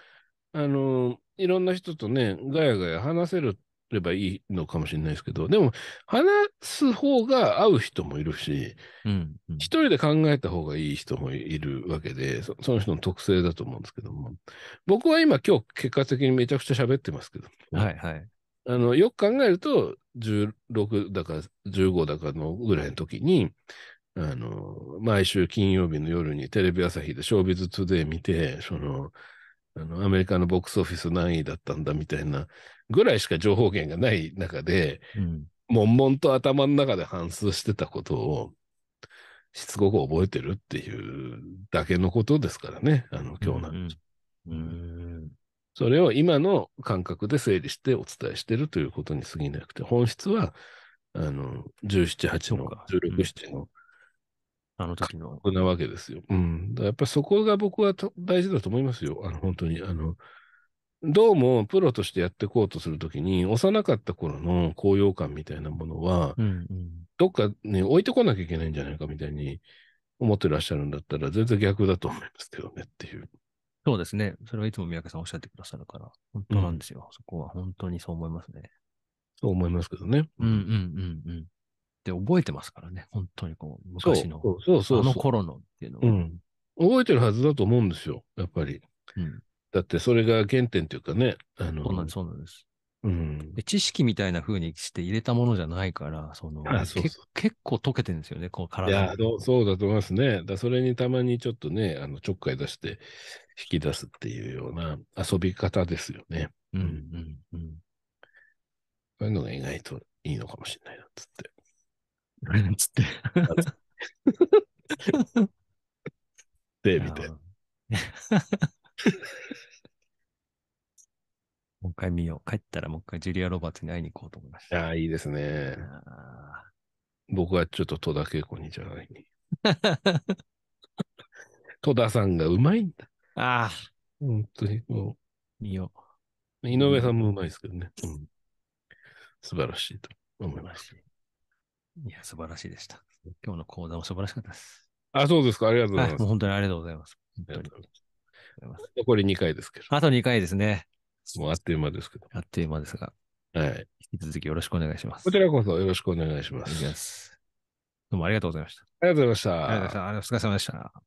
あの、いろんな人とね、ガヤガヤ話せるればいいのかもしれないですけど、でも、話す方が合う人もいるし、うん、うん、一人で考えた方がいい人もいるわけでそ、その人の特性だと思うんですけども、僕は今、今日、結果的にめちゃくちゃ喋ってますけど、はいはい。あの、よく考えると、16だか15だかのぐらいの時に、あの、毎週金曜日の夜にテレビ朝日でショービズ見て、その、あの、アメリカのボックスオフィス何位だったんだみたいなぐらいしか情報源がない中で、うん、悶々と頭の中で反数してたことを、しつこく覚えてるっていうだけのことですからね、あの、今日なんです。うん、うんそれを今の感覚で整理してお伝えしてるということに過ぎなくて、本質は、あの、17、8の、16、7のあの時の。なわけですよ。うん。やっぱりそこが僕は大事だと思いますよ。あの、本当に。あの、どうもプロとしてやっていこうとするときに、幼かった頃の高揚感みたいなものは、うんうん、どっかね、置いてこなきゃいけないんじゃないかみたいに思ってらっしゃるんだったら、全然逆だと思いますけどねっていう。そうですね。それはいつも三宅さんおっしゃってくださるから、本当なんですよ。うん、そこは本当にそう思いますね。そう思いますけどね。うんうんうんうん。って覚えてますからね、本当にこう、昔の、そうそうそうあの頃のっていうのを、うん。覚えてるはずだと思うんですよ、やっぱり。うん、だってそれが原点というかね。あのそうなんそうなんです。うん、知識みたいな風にして入れたものじゃないから、その結構溶けてるんですよね、こう体いそうだと思いますね。だそれにたまにちょっとね、あのちょっかい出して引き出すっていうような遊び方ですよね。うんうんうん、そういうのが意外といいのかもしれないなっつって。つって。で、みたいな。*laughs* もう一回見よう。帰ったらもう一回ジュリア・ロバーツに会いに行こうと思いましあた。いいですね。僕はちょっと戸田恵子にじゃないに。*laughs* 戸田さんがうまいんだ。ああ。本当に。も見よう。井上さんもうまいですけどね。うん、素晴らしいと思います。いや、素晴らしいでした。今日の講座も素晴らしかったです。あ、そうですか。ありがとうございます。はい、本当にありがとうございます。残り2回ですけど。あと2回ですね。もうあっという間ですけど。あっという間ですが。はい。引き続きよろしくお願いします。こちらこそよろしくお願いします。どうもありがとうございました。ありがとうございました。ありがとうございました。お疲れ様でした。